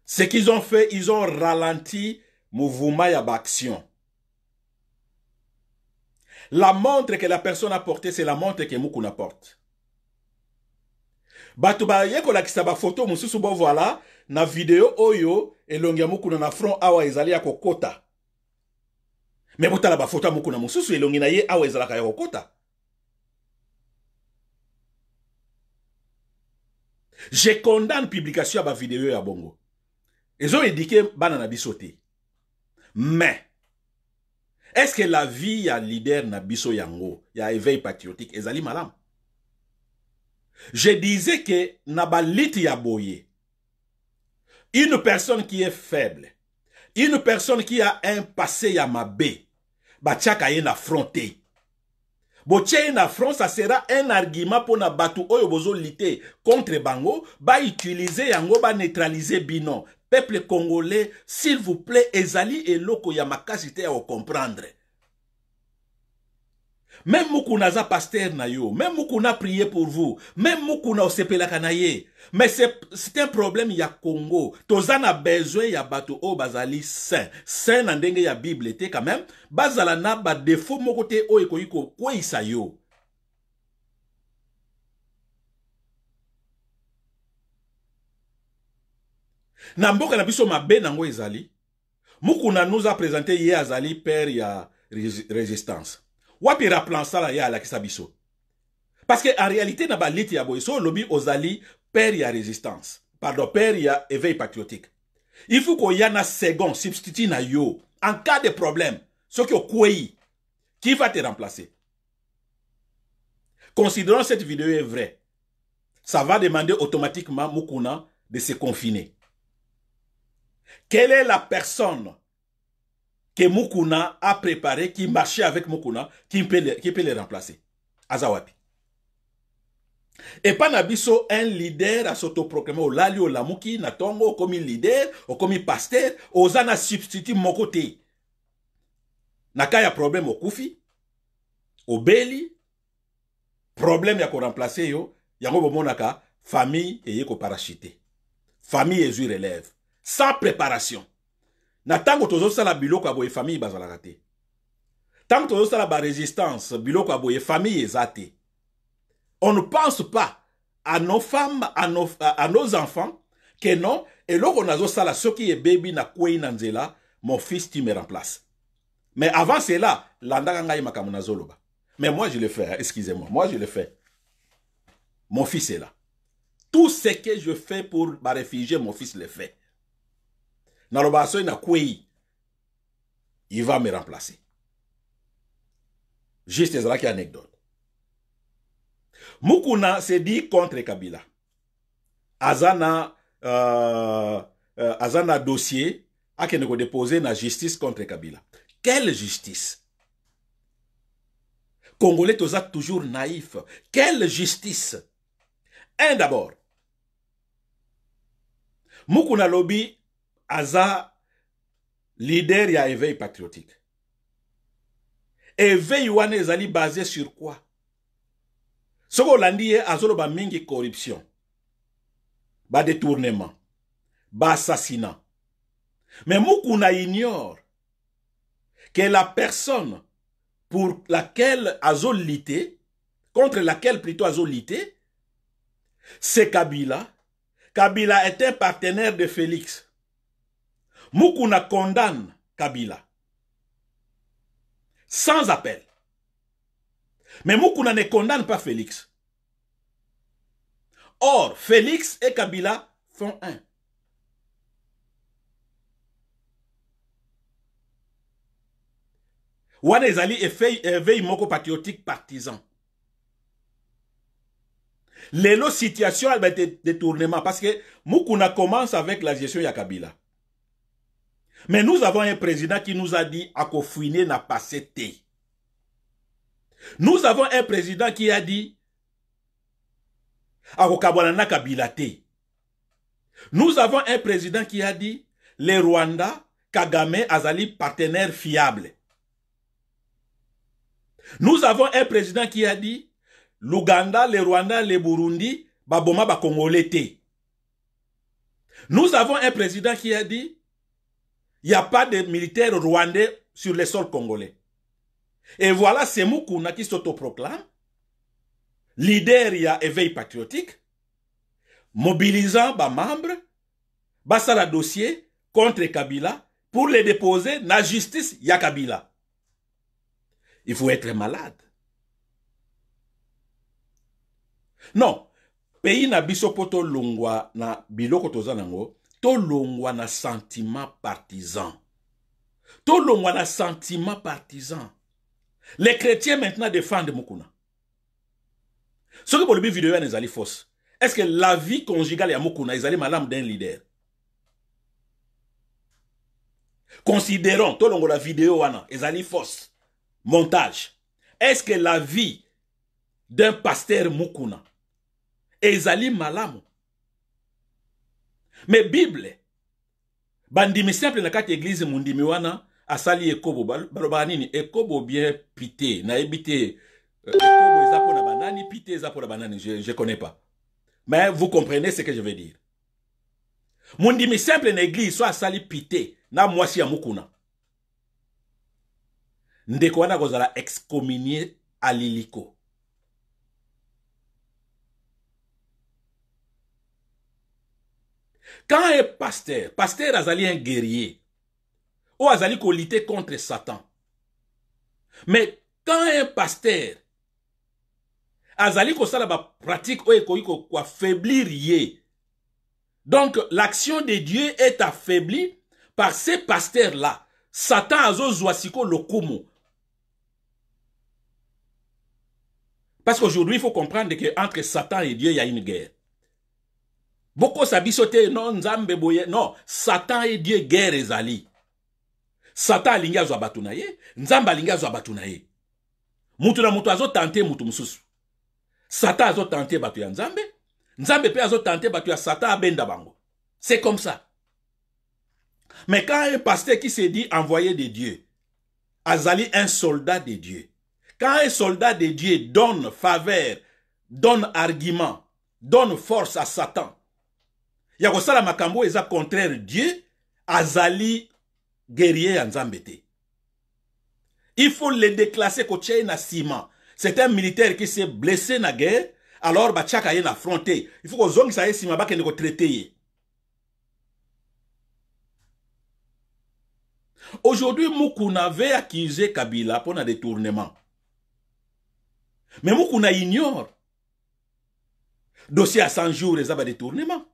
ce qu'ils ont fait ils ont ralenti mouvement ya action. La montre que la personne a portée, c'est la montre que Mukuna porte. la baye photo bafoto bo voilà, na video oyo et ya na front awa ezali ya kokota me la ba photo mokuna elongi na ye awa ezala ya kokota je condamne publication ba vidéo ya bongo ezoedike bana na banana te mais est-ce que la vie leader leader na biso yango ya éveil patriotique ezali Malam? je disais que na Yaboye, ya une personne qui est faible une personne qui a un passé ya mabe batiaka ye na front te botia na ça sera un argument pour na bato oyo lité contre bango utiliser yango neutraliser binon peuple congolais s'il vous plaît ezali eloko ya makasi te ya comprendre. Même moku naza paster na yo même moku na prier pour vous même moku na osepelaka la ye mais c'est un problème ya congo toza a besoin ya bato o bazali saint saint na ndenge ya bible te quand même bazala na badefo moko te oyo quoi isa yo na mboka na biso mabe nango ezali mukuna nous a présenté ye azali père ya résistance wapi raplan sala y alakisa biso parce que en réalité na baliti ya boye lobi ozali père ya résistance pardon père ya éveil patriotique il faut y ait un second substitut na yo en cas de problème ce que okwei qui va te remplacer considérons cette vidéo est vraie ça va demander automatiquement mukuna de se confiner quelle est la personne que Mukuna a préparée, qui marchait avec Mukuna, qui peut les, qui peut les remplacer Azawapi. epana biso un leader à ou olali Lamouki, na comme un leader comme un pasteur auxana substitut mon côté. na y un problème au au obeli problème ya remplacer yo a monaka famille qu'on koparachite famille Jésus relève sans préparation na tozo sala biloko ya boye famille bazalaka tozo sala ba résistance biloko ya famille est on ne pense pas à nos femmes à nos, à nos enfants que non et on eloko nazosala soki est baby na nanzela mon fils tu me remplaces. mais avant cela landaka ngai makamuna zoloba. mais moi je le fais hein, excusez-moi moi je le fais mon fils est là tout ce que je fais pour réfugier mon fils le fait il va me remplacer juste une anecdote mukuna s'est dit contre kabila Azana. na euh, à qui nous a déposé justice contre kabila quelle justice congolais toujours naïf quelle justice un d'abord mukuna Lobby Aza, leader a éveil patriotique. Éveil wana ezali basé sur quoi? Ce Soko dit, Azolo azoloba mingi corruption. Ba détournement. Ba assassinat. Mais moukouna ignore que la personne pour laquelle Azolité, contre laquelle plutôt Azolité, c'est Kabila. Kabila est un partenaire de Félix. Mukuna condamne Kabila. Sans appel. Mais Mukuna ne condamne pas Félix. Or, Félix et Kabila font un. Wana est veille moko patriotique partisan. lélo situation elle va être détournement parce que Mukuna commence avec la gestion de Kabila. Mais nous avons un président qui nous a dit Akofouine n'a pas cété. Nous avons un président qui a dit Akokabwana Kabilate. Nous avons un président qui a dit les Rwanda, Kagame, Azali, partenaire fiable » Nous avons un président qui a dit l'Ouganda, les Rwanda, les Burundi, Baboma, Bakongolete. Nous avons un président qui a dit il n'y a pas de militaires rwandais sur le sol congolais. Et voilà c'est qui s'autoproclame leader a éveil patriotique, mobilisant ba membres, un dossier contre Kabila pour les déposer la justice ya Kabila. Il faut être malade. Non, pays na biso poto lungwa na biloko nango. Tout tolongwa na sentiment partisan tolongwa na sentiment partisan les chrétiens maintenant défendent que soki bolobi vidéo, wana ezali fausse est ce que la vie conjugale à Mukuna, mokuna ezali malam d'un leader considérons tout tolongola la wana ezali fausse montage est ce que la vie d'un pasteur Mukuna, ezali malamu mais bible bandimi simple na kati ya eglize a wana asali ekobo que nini ekobo bien pité na te ekobo euh, zapo na banani pité la banani je, je connais pas mais vous comprenez ce que je veux dire Mundimi simple na église soit asali pité na mwasi ya mokuna ndeko wana ne excommunier aliliko Quand un pasteur, pasteur Azali est un guerrier. Ou Azali qui lutte contre Satan. Mais quand un pasteur, Azali qu'on la pratique ou ekoyi affaiblir Donc l'action de Dieu est affaiblie par ces pasteurs-là. Satan a le lokumu. Parce qu'aujourd'hui, il faut comprendre qu'entre Satan et Dieu, il y a une guerre. Boko Satan non, Dieu, nzambe boye non, satan Dieu guerre ezali satan alingi zo batunaye, ye nzambe linga azwa bato na mutu na mutu mutu mususu. satan azotante tenté ya nzambe nzambe azo azotante batu ya satan abenda bango c'est comme ça mais quand un pasteur qui se dit envoyé de dieu azali un soldat de dieu quand un soldat de dieu donne faveur donne argument donne force à satan ya sala makambo eza contraire dieu azali guerrier en Zambete. il faut le déclasser kotia na ciment. c'est un militaire qui s'est blessé dans la guerre alors batiaka ye na Il faut il faut kozongisa ciment nsima ne soit traité. Aujourd'hui, Moukouna avait accusé Kabila pour un détournement. Mais Moukouna ignore. Dossier à 100 jours, il y a détournement.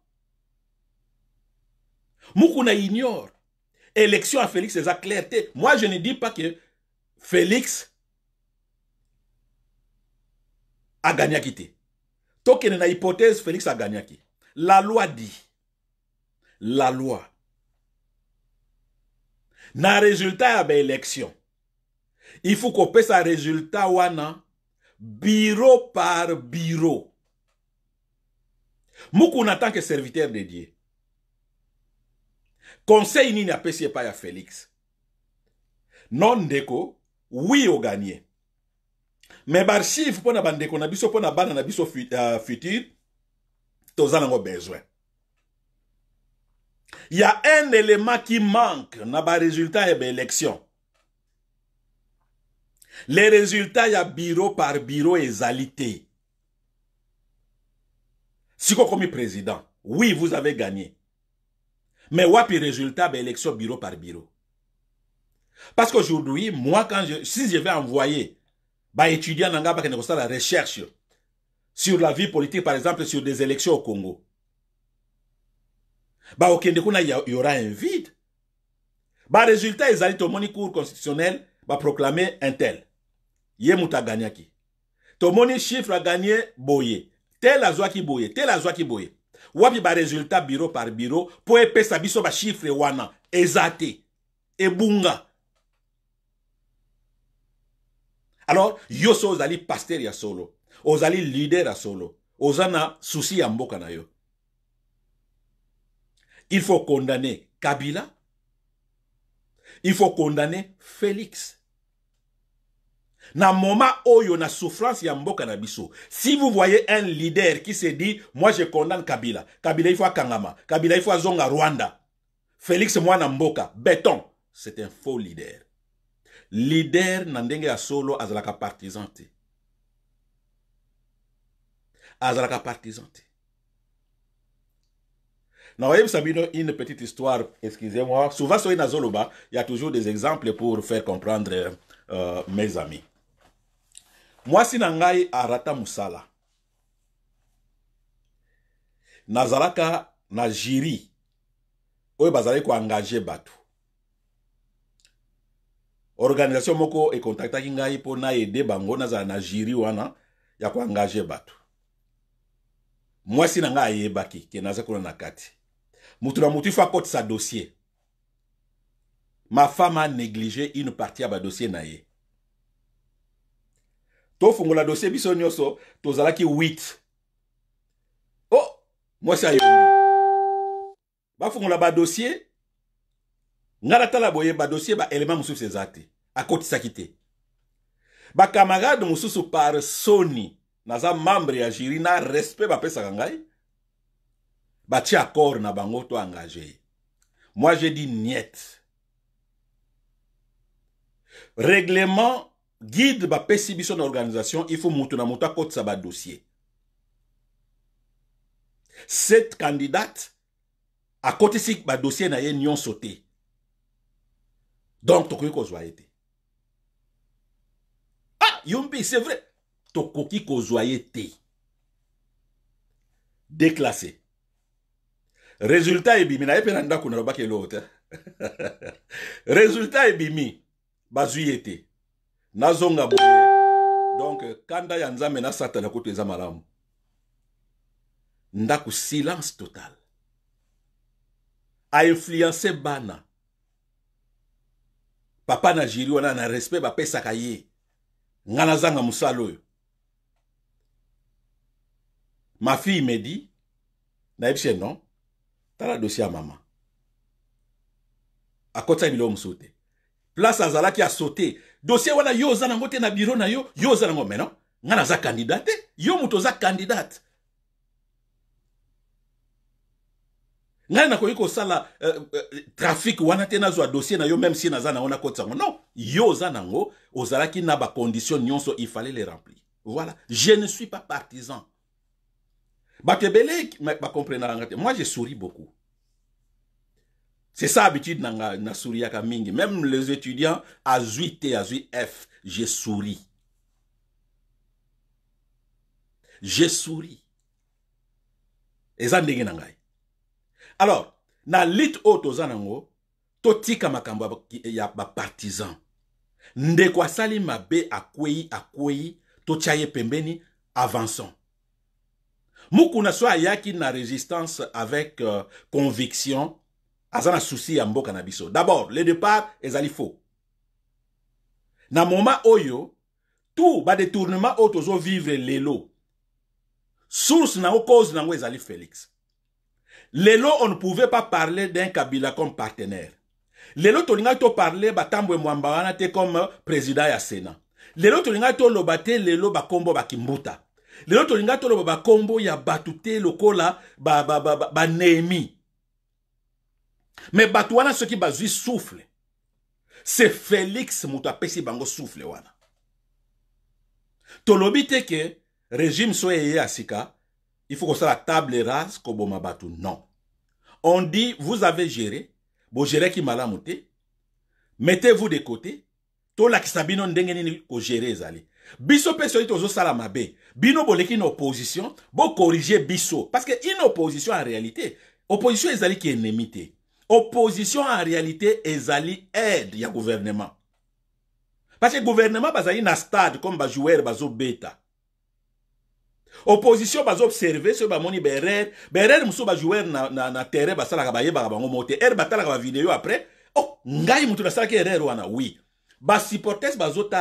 Moukouna ignore. Élection à Félix la clarté. Moi, je ne dis pas que Félix a gagné à quitter. Tant na hypothèse, Félix a gagné à La loi dit, la loi, na résultat l'élection. Ben il faut pèse sa résultat wana bureau par bureau mukuna tant que serviteur de dieu conseil ni n'apprécie pas ya Félix. non ndeko wi Mais pour la bande qu'on bandeko na pour la bande on na biso euh, futur n'a pas besoin y a un élément qui manque na résultat ya l'élection. les résultats y a bureau par bureau ezali Si vous comme président oui vous avez gagné mais wapi résultat, ben, élection bureau par bureau. Parce qu'aujourd'hui, moi, quand si je vais envoyer, bah, étudiant dans la recherche sur la vie politique, par exemple, sur des élections au Congo, bah, au Kendekuna, il y aura un vide. Bah, résultat, ils allaient au moni cours constitutionnel, bah, proclamer un tel. Yemuta gagnaki. Tomoni chiffre a gagné, boye. Tel a qui boyer Tel a qui boyer wapi des résultat bureau par bureau pour epesa biso ba chiffre wana Ezate. ebunga alors yo so ozali ya solo ozali leader ya solo oza souci ya yo il faut condamner kabila il faut condamner félix Na moma oyo na souffrance ya mboka na biso. Si vous voyez un leader qui se dit moi je condamne Kabila, Kabila il faut Kangama, Kabila il faut Zonga Rwanda. Félix Mwana Mboka, béton, c'est un faux leader. Leader na ya solo azalaka partisan te. Azalaka partisan Vous Nawayem Sabino, une petite histoire, excusez-moi. Souvent, sur Nazoloba, il y a toujours des exemples pour faire comprendre euh, mes amis mwasi na ngai arata musala. nazalaka na jiri bazale ko koengage batu. organisation moko e ki ngai na ede bango nazala na jiri wana ya koengage batu. mwasi na ngai yébaki, ke naza na kati motu na motu ifo sa dossier ma femme négligé une partie ba dossier na ye la dossier biso nyonso tozalaki 8 oh Moi, mwasi ayembi ba dossier ngarata la boye ba baelema dossier, eza te vous te bakamarade dossier par soni naza membre ya na respect kangai Ba ti accord na bango to engagé moi je dis niet règlement guide ba pesi biso organisation il faut moto na sa ba dossier. cette candidate a ba dossier na ye nyonso sauté. donc tokoki kozwa ye ah yumbi c'est vrai tokoki kozwa ye déclassé résultat ebimi na ye ko na ndako ke l'autre. résultat ebimi Ba ye nazonga boye donc euh, kanda ya nzambe na satana kutu eza malamu ndako silence total a influencer bana papa na jiri wana na respect bapesaka ye ngai nazanga mosala oyo ma fille me dit. Na non tala dossier ya mama akotisaki biloko mosusu te place a sauté dossier wana yo za nango na biro na yo yo oza nango maintenant nga naza za kandidate. yo moto za kandidate ngai nakoki kosala uh, sala euh, trafic wana te nazwa dossier na yo même si naza nango nakotisa yango non yo oza ozala ki na condition nyonso il fallait les remplir voilà je ne suis pas partisan bato ebele bakomprenaka nga te moi je souris beaucoup c'est ça habitude nanga na souriaka mingi. Même les étudiants azui T 8 F, souri souris. Je souris. Eza ndenge na ngai. Alors, na lit oyo toza nango totika makambo ya partisans ndeko asali mabe akwei akwei to tchaye pembeni avançons na soa yaki na résistance avec euh, conviction azana souci ambo ya mboka na biso d'abord le départ ezali faux na moment oyo tout badetournement oyo vivre lelo source na o cause n'a ezali félix lelo on ne pouvait pas parler d'un kabila comme partenaire lelo parler ba batambwe mwamba wana te comme président ya sénat lelo tolingaki toloba te lelo bakombo bakimbuta lelo tolingaki toloba bakombo ya bato te lokola ba ba, ba, ba, ba, ba mais batouana ce qui bazwi souffle c'est félix moto apesi bango souffle wana Tolobite que régime soit à ya sika il faut la table rase koboma bato non on dit vous avez géré m'a la malamote, mettez-vous de côté tolakisa bino ndenge ko kogere ezali biso mpe soki tozosala mabe bino qui na opposition corriger biso parce que in opposition en réalité opposition ezali ki est ennemité opposition en réalité ezali aide ya gouvernement parce que gouvernement bazali na stade comme bazo bazobeta opposition bazoobserve soki bamoni berere berere muso bajoueur na, na, na terrain basalaka bayebaka bango er, ba tala ka ba vidéo après oh ngai moto nasalaki erreur wana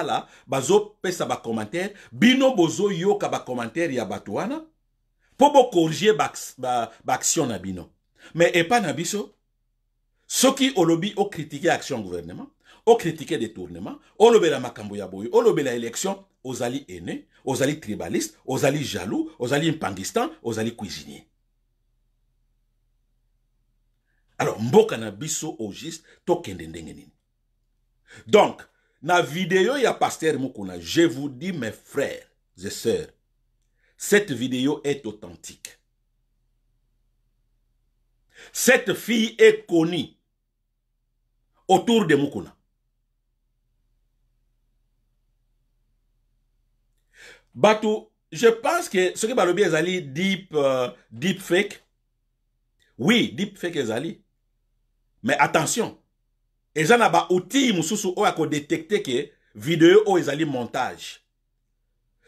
là, bazo pesa ba commentaire bino bozo bozoyoka ka ya commentaire ya mpo bokorrige baaction ba, ba na bino Mais e pas na biso qui ont critiqué action gouvernement, gouvernement le détournement la ont critiqué ya aux été aînés, aux été tribalistes, aux ozali jaloux ozali aux ozali cuisiniers. alors mboka na biso au juste to donc na vidéo ya Pasteur mukuna je vous dis mes frères et sœurs cette vidéo est authentique cette fille est connue autour de Mukuna. Batou, je pense que ce qui est Balobi Zali deep, euh, deep fake, oui, deep fake Zali. Mais attention, Et na ba outil à oyo akodetecte ke video ou Zali montage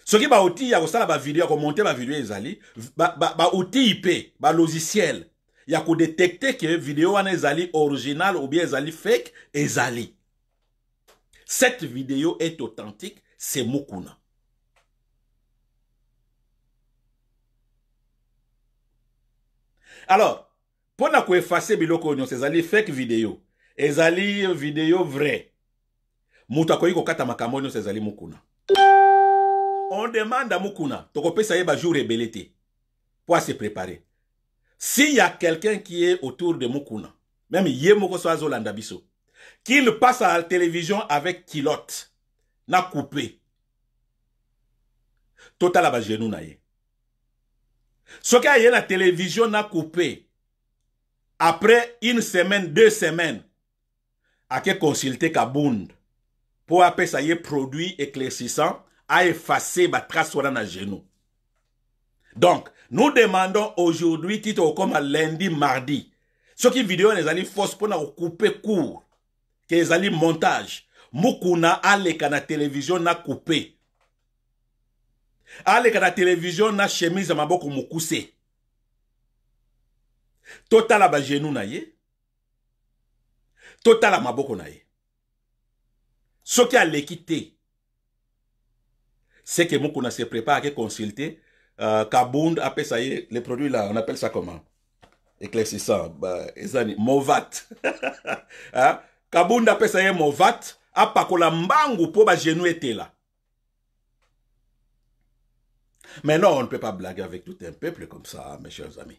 Ce ba baoutil ya kosala bavideo ya komonte bavideo ezali baoutil ba, ba logiciel. logiciel ya détecter que video wana ezali original ou bien ezali fake ezali cette video est authentique c'est Mukuna. alors pour na effacer biloko oyo ezali fake video ezali video vrai muta ko iko kata makamoni ezali Mukuna. on demande to tokopesa ye bajour ebele te pour se préparer. S'il y a quelqu'un qui est autour de Mukuna, même Yemoko Soazo Landabiso, qu'il passe à la télévision avec kilote, n'a coupé. Total à genou Ce qui la télévision n'a coupé. Après une semaine, deux semaines, A que consulter Kabound pour appeler ça y produit éclaircissant à effacer ma trace sur la genou. Donc, nous demandons aujourd'hui titre comme lundi, mardi. Ce qui vidéo les amis force pour nous couper court. Que les ali montage. Mukuna na télévision na coupé. Aleka la télévision na chemise maboko Total genou na ye. Total maboko na ye. Ce qui a l'équité, c'est que Mukuna se prépare à consulter kabunda euh, Kabound, ça y les produits là, on appelle ça comment Éclaircissant. Bah, ezani, Movat. hein? Kabound, ça y est, Movat. Apakola mbangu po ba genou était là. Mais non, on ne peut pas blaguer avec tout un peuple comme ça, mes chers amis.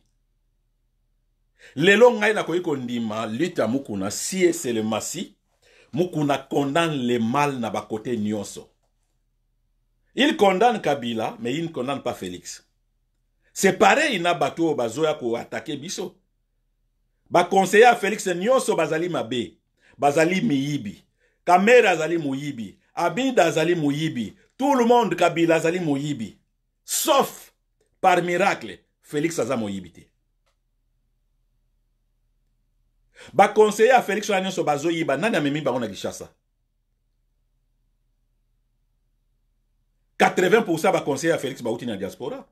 long ngai na kondima lutte ya mukuna si le masi mukuna condamne le mal na bakote nyonso il condamne Kabila, mais il ne condamne pas Félix. C'est pareil, il n'a au bazoya pour attaquer biso. Ba conseiller à Félix Nyonso bazali mabe, bazali miyibi, Kamera zali muyibi, Abida zali muyibi, tout le monde Kabila zali muyibi. Sauf par miracle, Félix aza Il Ba conseiller à Félix Nyonso mimi nani on a gishasa. ça. 80% conseiller à félix bauti na diaspora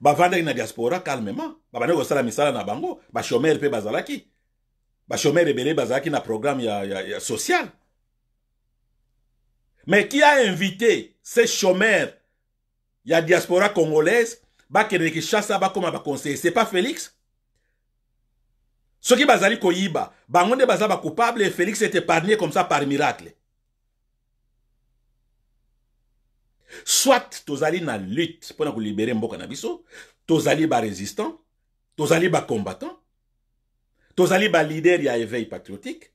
vendre na diaspora calmement babandaki kosala misala na bango chômeur mpe bazalaki chômeur rebelle bazalaki na programme ya, ya, ya mais qui a invité ces chômeurs ya diaspora congolaise chasse bakende comme bakoma conseiller, c'est pas félix qui bazali koyiba bango de bazaba coupable et félix est épargné comme ça par miracle soit tozali na lutte mpona libérer mboka na biso tozali résistant, tozali bacombattant tozali leader ya éveil patriotique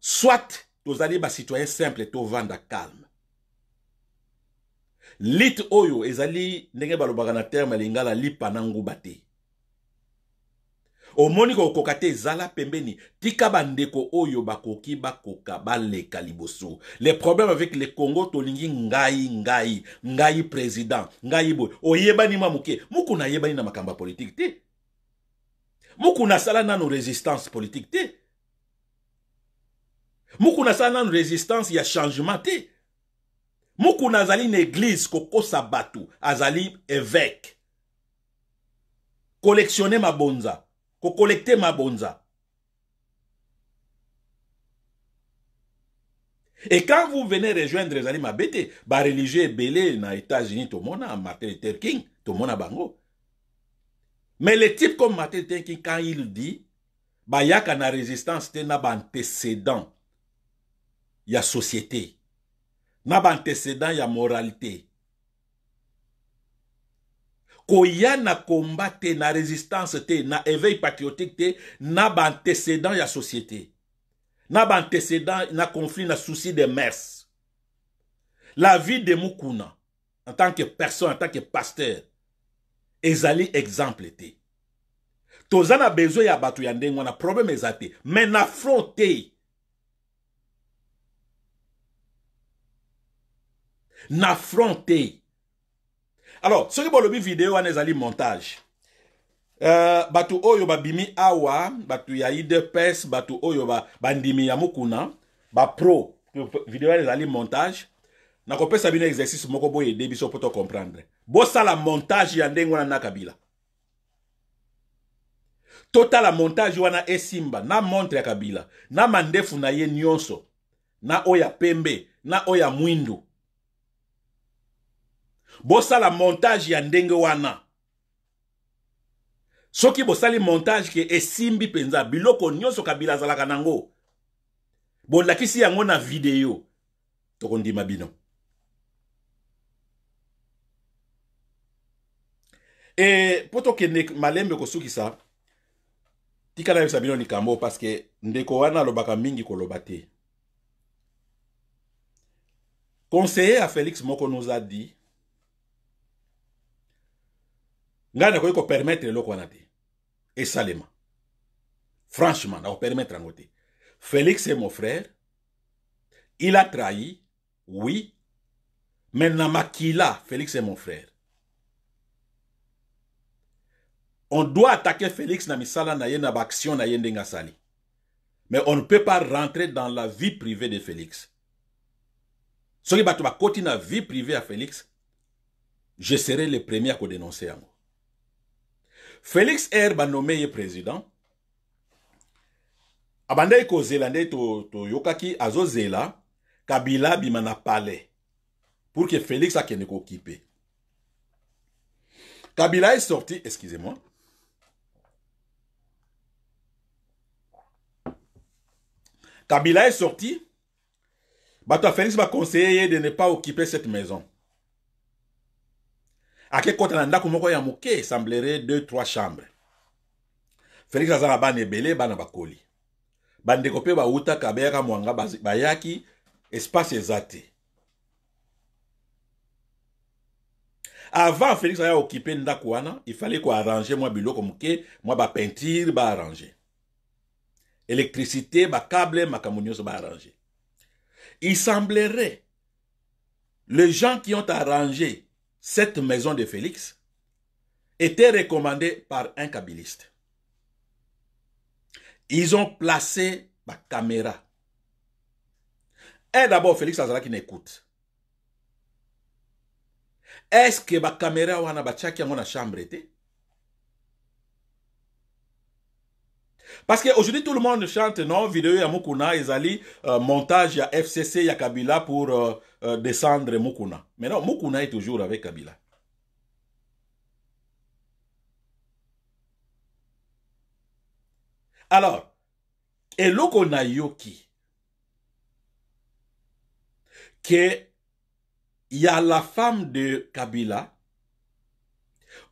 soit tozali citoyen simple vanda calme lite oyo ezali ndenge balobaka na terme lingala lipa na omoni ko kokate Zala pembeni tika bandeko oyo bakoki bakoka baleka liboso le problème avec le congo tolingi ngai ngai ngai président ngai boy oyebani mamuke moke na yebani na politique. politikte. politike na mokuna na no résistance politique te na na nano résistance ya changement te mokuna na na église kokosa batu azali évêque collectionne bonza pour collecter ma bonza. Et quand vous venez rejoindre les animaux bêtés, bah religieux est belé dans les États-Unis, tout le monde a Martin Luther King, tout le monde a Bango. Mais les types comme Martin Luther King, quand il dit, bah y a résistance, il na a antécédent, il y a société, il y a antécédent, il y a moralité koya na combat na résistance te na éveil patriotique te na dans la société na antécédent, na conflit na souci de mers la vie de mukuna en tant que personne en tant que pasteur ezali exemple te toza na besoin ya bato ya wana problème mais na front na fronte alors soki bolobi video wana ezali montage euh, bato oyo babimi awa bato ya idps bato oyo bandimi ba ya mokuna bapro video wana ezali montage nakopesa bino exercice moko boyede biso mpo tocomprendre bosala montage ya ndenge wana na kabila totala montage wana esimba na montre ya kabila na mandefu na ye nyonso na oyo ya pembe na oyo ya mwindu bosala montage ya ndenge wana soki bosali montage ke esimbi mpenza biloko nyonso kabila azalaka nango bolakisi yango na video tokondima bino e mpo tokende malembe kosukisa tika nayebisa bino likambo parceke ndeko wana alobaka mingi koloba te conseiller ya félix moko nous a dit ngai permettre le quoi wana Et esalema franchement nakopermetre permettre te félix est mon frère il a trahi oui mais na makila félix est mon frère on doit attaquer félix na misala na na mais on ne peut pas rentrer dans la vie privée de félix soki bato bakoti la vie privée à félix je serai le premier à dénoncer. à moi. Félix R va nommer président abandai kozela nde to, to azozela kabila bimana palais pour que félix ko occupé. kabila est sorti excusez-moi kabila est sorti félix va conseiller de ne pas occuper cette maison akekɔta na ndako moko ya moke esemblere 2-3 chambres. felix aza na bana ebele bana bakoli bandeko mpe bawutaka bayaka mwanga bayaki espace eza avant félix aya okipe ndako wana ifale koarrange mwa biloko moke mwa ba baarrange électricité bakable makambo nyonso baarrange il semblerait les gens qui ont arrangé cette maison de Félix était recommandée par un kabyliste. Ils ont placé ma caméra. Et d'abord, Félix Azara qui n'écoute. Est-ce que ma caméra ou une chambre était? Parce qu'aujourd'hui, tout le monde chante, non, vidéo à Mukuna, Ezali, Zali, euh, montage à FCC, a Kabila pour euh, euh, descendre Mukuna. Mais non, Mukuna est toujours avec Kabila. Alors, eloko na yoki y a la femme de Kabila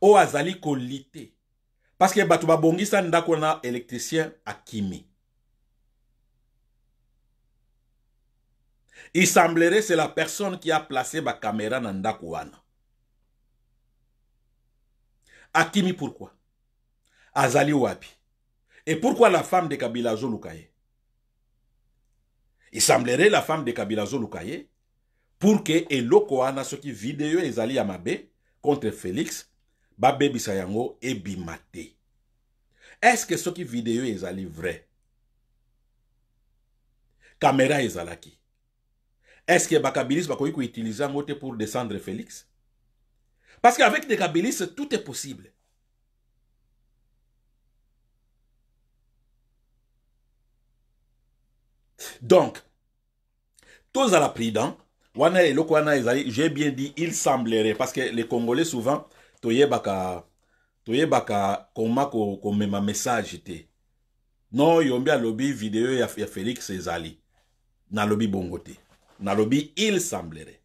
Oazali azali kolite parce que Batuba ndako n'dakouna électricien akimi il semblerait c'est la personne qui a placé ma caméra dans kwana akimi pourquoi azali wapi et pourquoi la femme de kabila azoluka il semblerait la femme de kabila azoluka pour que eloko ce qui video ezali ya mabe contre félix sa yango que ce qui est vidéo est vrai Caméra est-ce est est que bakabilis le utiliser va te pour descendre félix parce qu'avec des kabilis tout est possible donc tout à la dans... j'ai bien dit il semblerait parce que les congolais souvent toyebaka toyebaka koma komema ko message te no yombi alobi video ya, ya félix ezali nalobi bongo te nalobi il semblerait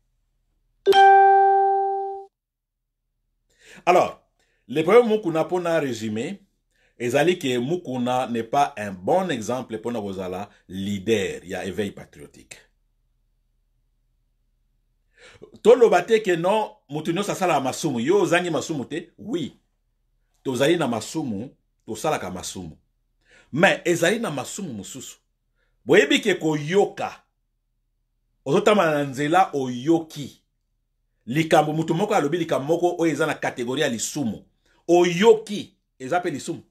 alors lepoyo mukuna mpona résume ezali ke mukuna n'est pas un bon exemple mpona kozala leader ya éveil patriotique toloba te ke non moto nyonso asalaka masumu yo ozangi masumu te wi tozali na masumu tosalaka masumu me ezali na masumu mosusu boyebi ke koyoka ozotambola na nzela oyoki likambo motu moko alobi likambo moko oyo eza na kategori ya lisumu oyoki eza mpe lisumu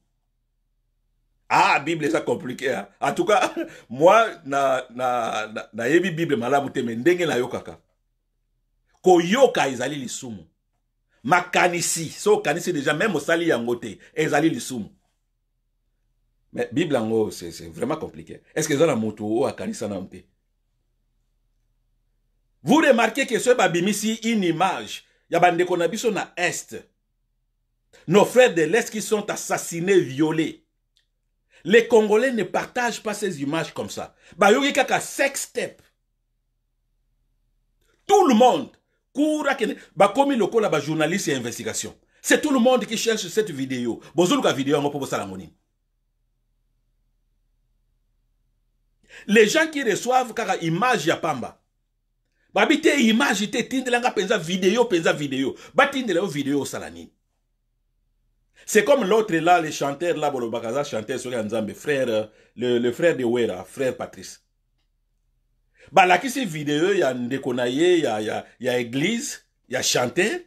ah bible eza compliqué en tout cas moi nayebi na, na, na bible malamu te me ndenge nayokaka koyoka ezali lisumu makanisi so kanisi déjà même osali yango te ezali lisumu mais bible haut. c'est vraiment compliqué est ce que ont la moto oyo akanisana vous remarquez que ce babimisi une image ya bandeko na est nos frères de l'est qui sont assassinés violés les congolais ne partagent pas ces images comme ça bayoki kaka sex step tout le monde cour akende bakomi lokola bajournaliste et investigation c'est tout le monde qui cherche cette vidéo la vidéo on mpo bosala la nini les gens qui reçoivent kaka image ya pamba babi image te tindelanga pensa vidéo. mpenza vidéo. Ba tinde la vidéo nini c'est comme l'autre là le chanteur là bolobaka aza chanteur sur nzambe frère le, le frère de wera frère patrice bah, qui c'est balakisi video ya ndeko y ye ya, église, ya y a chanté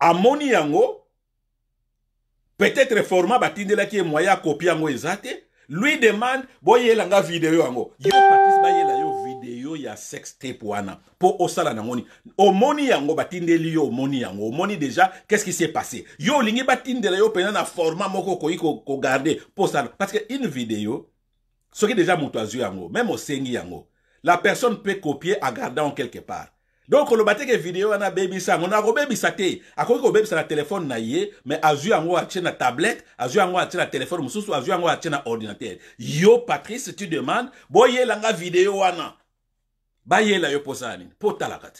amoni yango peut-être format bah, qui est moyen copier yango eza lui demande langa video yango yo patrice bayela yo video ya sex tape wana pour osala moni nini omoni yango bah, li yo moni yango omoni déjà qu'est-ce qui s'est passé yo batinde la yo pena na format moko ko garder pour ça parce que une vidéo soki deja moto même yango meme osengi yango la personne à garder en quelque part donc koloba te ke baby wana abebisa yango na baby te akoki kobebisa na telefone na ye me azwi yango atie na tablette azwi yango téléphone, na telefone mosusu azu yango atie na ordinateur yo patrice tu demande langa video wana la yo posa nini mpo otalaka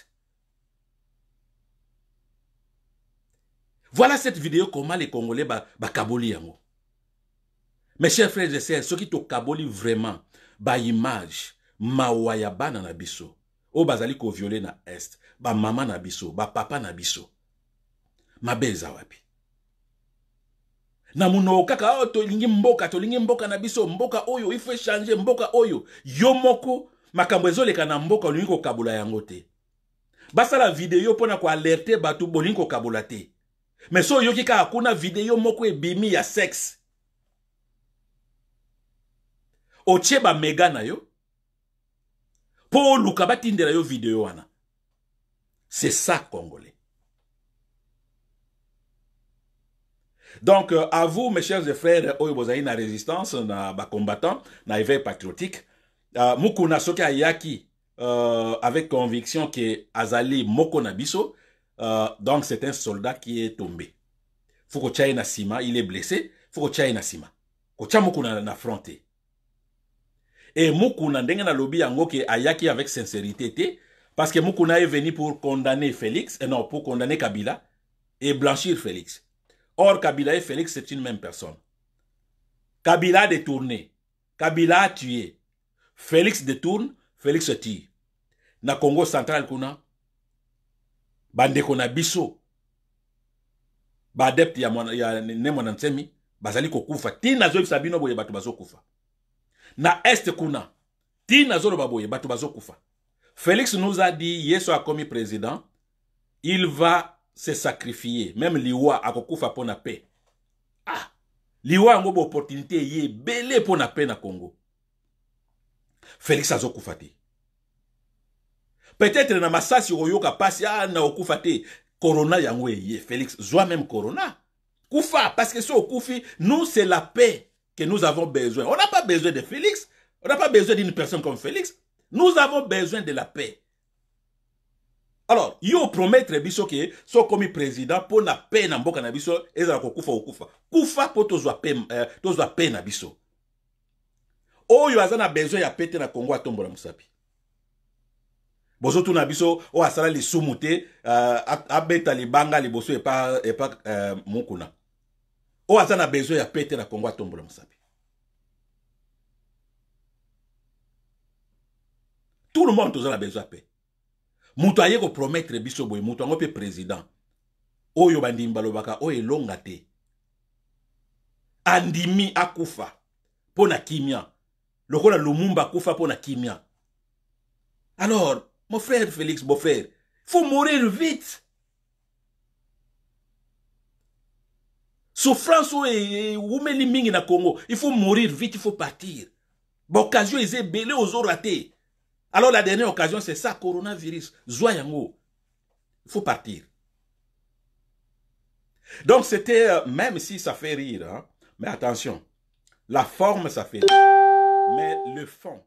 voilà cette vidéo comment les congolais ba ba yango mes chers frères et sœurs soki tokaboli vraiment baimage mawa ya bana na biso oyo bazali koviole na este bamama na biso bapapa na biso mabe eza wapi na monoko kaka oh, tolingi mboka tolingi mboka na biso mboka oyo ifo echange mboka oyo yo moko makambo ezoleka na mboka olingi kokabola yango te basala video mpona koalerte bato bolingi kokabola te me so oyoki kaka kuna video moko ebimi ya sexe ba mega na yo pour luka batindela yo video wana c'est ça congolais donc euh, à vous mes chers frères oyo bozaï na résistance na combattant, na éveil patriotique euh, mukuna soki Yaki euh, avec conviction que azali moko Nabiso, euh, donc c'est un soldat qui est tombé Fouko Tchay na sima, il est blessé Fouko Tchay na sima. Ko tcha na fronte. Et Mukuna na lobby yango ke ayaki avec sincérité parce que Mukuna est venu pour condamner félix et non pour condamner kabila et blanchir félix or kabila et félix c'est une même personne kabila a détourné kabila a tué félix détourne félix tue na congo central kuna Bande kona biso baadepte ya, ya ne mwana nsemi bazali kokufa ti zo bisabino boye bato bazokufa na este kuna Ti azoloba baboye bato bazokufa félix nous a dit yesu akomi président il va se sacrifier même liwa akokufa pour la paix ah liwa yango opportunité, yé belé pour na paix na congo félix azokufa ti. peut-être na masasi okoyoka mpasi ah na okufa te corona yango yé félix zoa même corona kufa parce que so okoufi nous c'est la paix que nous avons besoin. On n'a pas besoin de Félix, on n'a pas besoin d'une personne comme Félix. Nous avons besoin de la paix. Alors, yo promettre biso que son comme président pour la paix na mboka na biso ezala ko kufa okufa. Kufa pour tozwa paix euh, la paix na biso. Oyo azana besoin de paix na Congo atombola musapi. Bozo tout na biso o asala lisumu soumouté, euh, abeta libanga pas, epa pas, euh, moukouna. O azana na besoin ya pete na kongo atombola mosapi tout le monde toza la besoin ya pe moto aye kopromettre biso boye moto yango président oyo bandimi balobaka oyo longa te andimi akufa Pona na kimia lokola lumumba akufa pona kimia alors mon frère félix beau faut mourir vite souffrance oyo ewumeli mingi na congo il faut mourir vite il faut partir Bon, occasion baoccasion est aux ozora te alors la dernière occasion c'est ça coronavirus zwa yango il faut partir donc c'était euh, même si ça fait rire hein, mais attention la forme ça fait rire mais le fond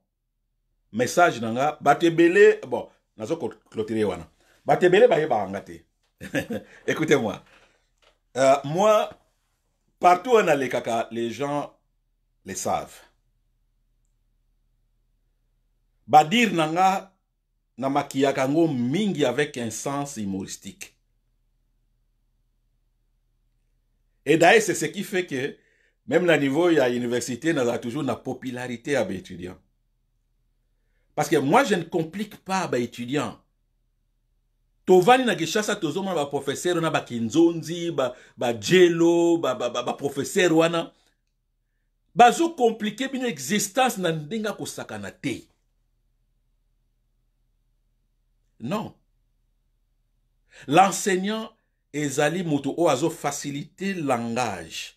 message nanga Baté belé, bon nazo clôturer wana Baté belé bayebaka nga écoutez moi euh, moi Partout où on les gens, les gens le savent. Badir nanga na mingi avec un sens humoristique. Et d'ailleurs, c'est ce qui fait que même au niveau de l'université, on a toujours la popularité les étudiants. Parce que moi, je ne complique pas à étudiants tovandi na kishasa tozomona professeur, wana ba bajelo ba baprofesere ba, ba wana compliqué bino existence na te non l'enseignant ezali moto azo faciliter langage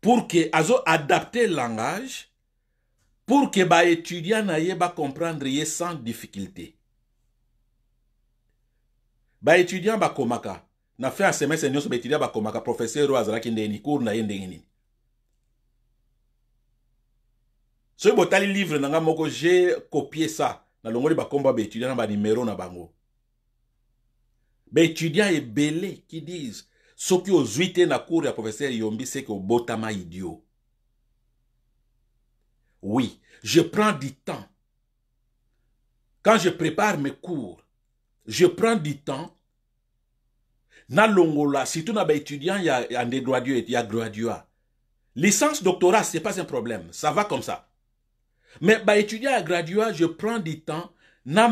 pour azo adapter langage pour que étudiant na ye comprendre ye sans difficulté ba komaka na fin un semestre étudiant ba komaka, professeur oyo azalaki ndeni cour na ye ndenge nini soki botali livre na nga moko je kopie na ba bakombo ba étudiant na numéro na bango baétudiant ebele ki dise soki ozwi na cour ya professeur yombi que botama idio oui je prends du temps quand je prépare mes cours je prends du temps na longola surtout na ba étudiant il y a des graduate il y a graduat licence doctorat c'est pas un problème ça va comme ça mais étudiant et graduat je prends du temps na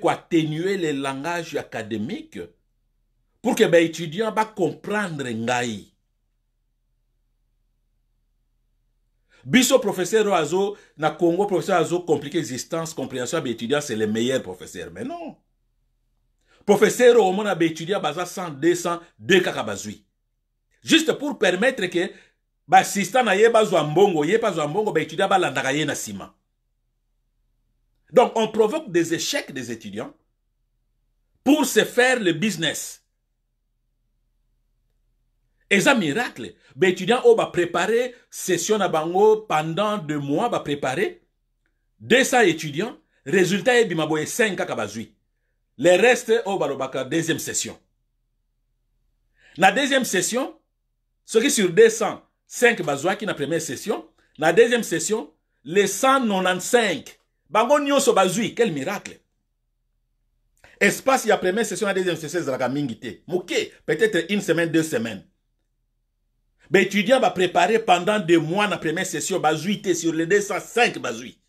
quoi atténuer les langages académiques pour que ba étudiant ba comprendre biso professeur Oazo, azo na congo professeur azo compliqué existence compréhension étudiant, étudiants c'est le meilleur professeur mais non professeur omona baétudiant baza 100 200 2, kaka juste pour permettre que ça na ye bazwa mbongo ye bazwa mbongo baétudiant balandaka ye na donc on provoque des échecs des étudiants pour se faire le business Et ça, miracle étudiant oyo oh, préparé session na bango pendant deux mois préparé 200 étudiants résultat ebima eh boye 5 kaka les restes au oh, Balobaka, deuxième session. La deuxième session, ce qui sur 205 dans la première session, la deuxième session, les 195. quel miracle. Espace, il y a première session, la deuxième session, c'est la peut-être une semaine, deux semaines. les étudiant va préparer pendant deux mois la première session, bazwi, sur les 205 bazwi.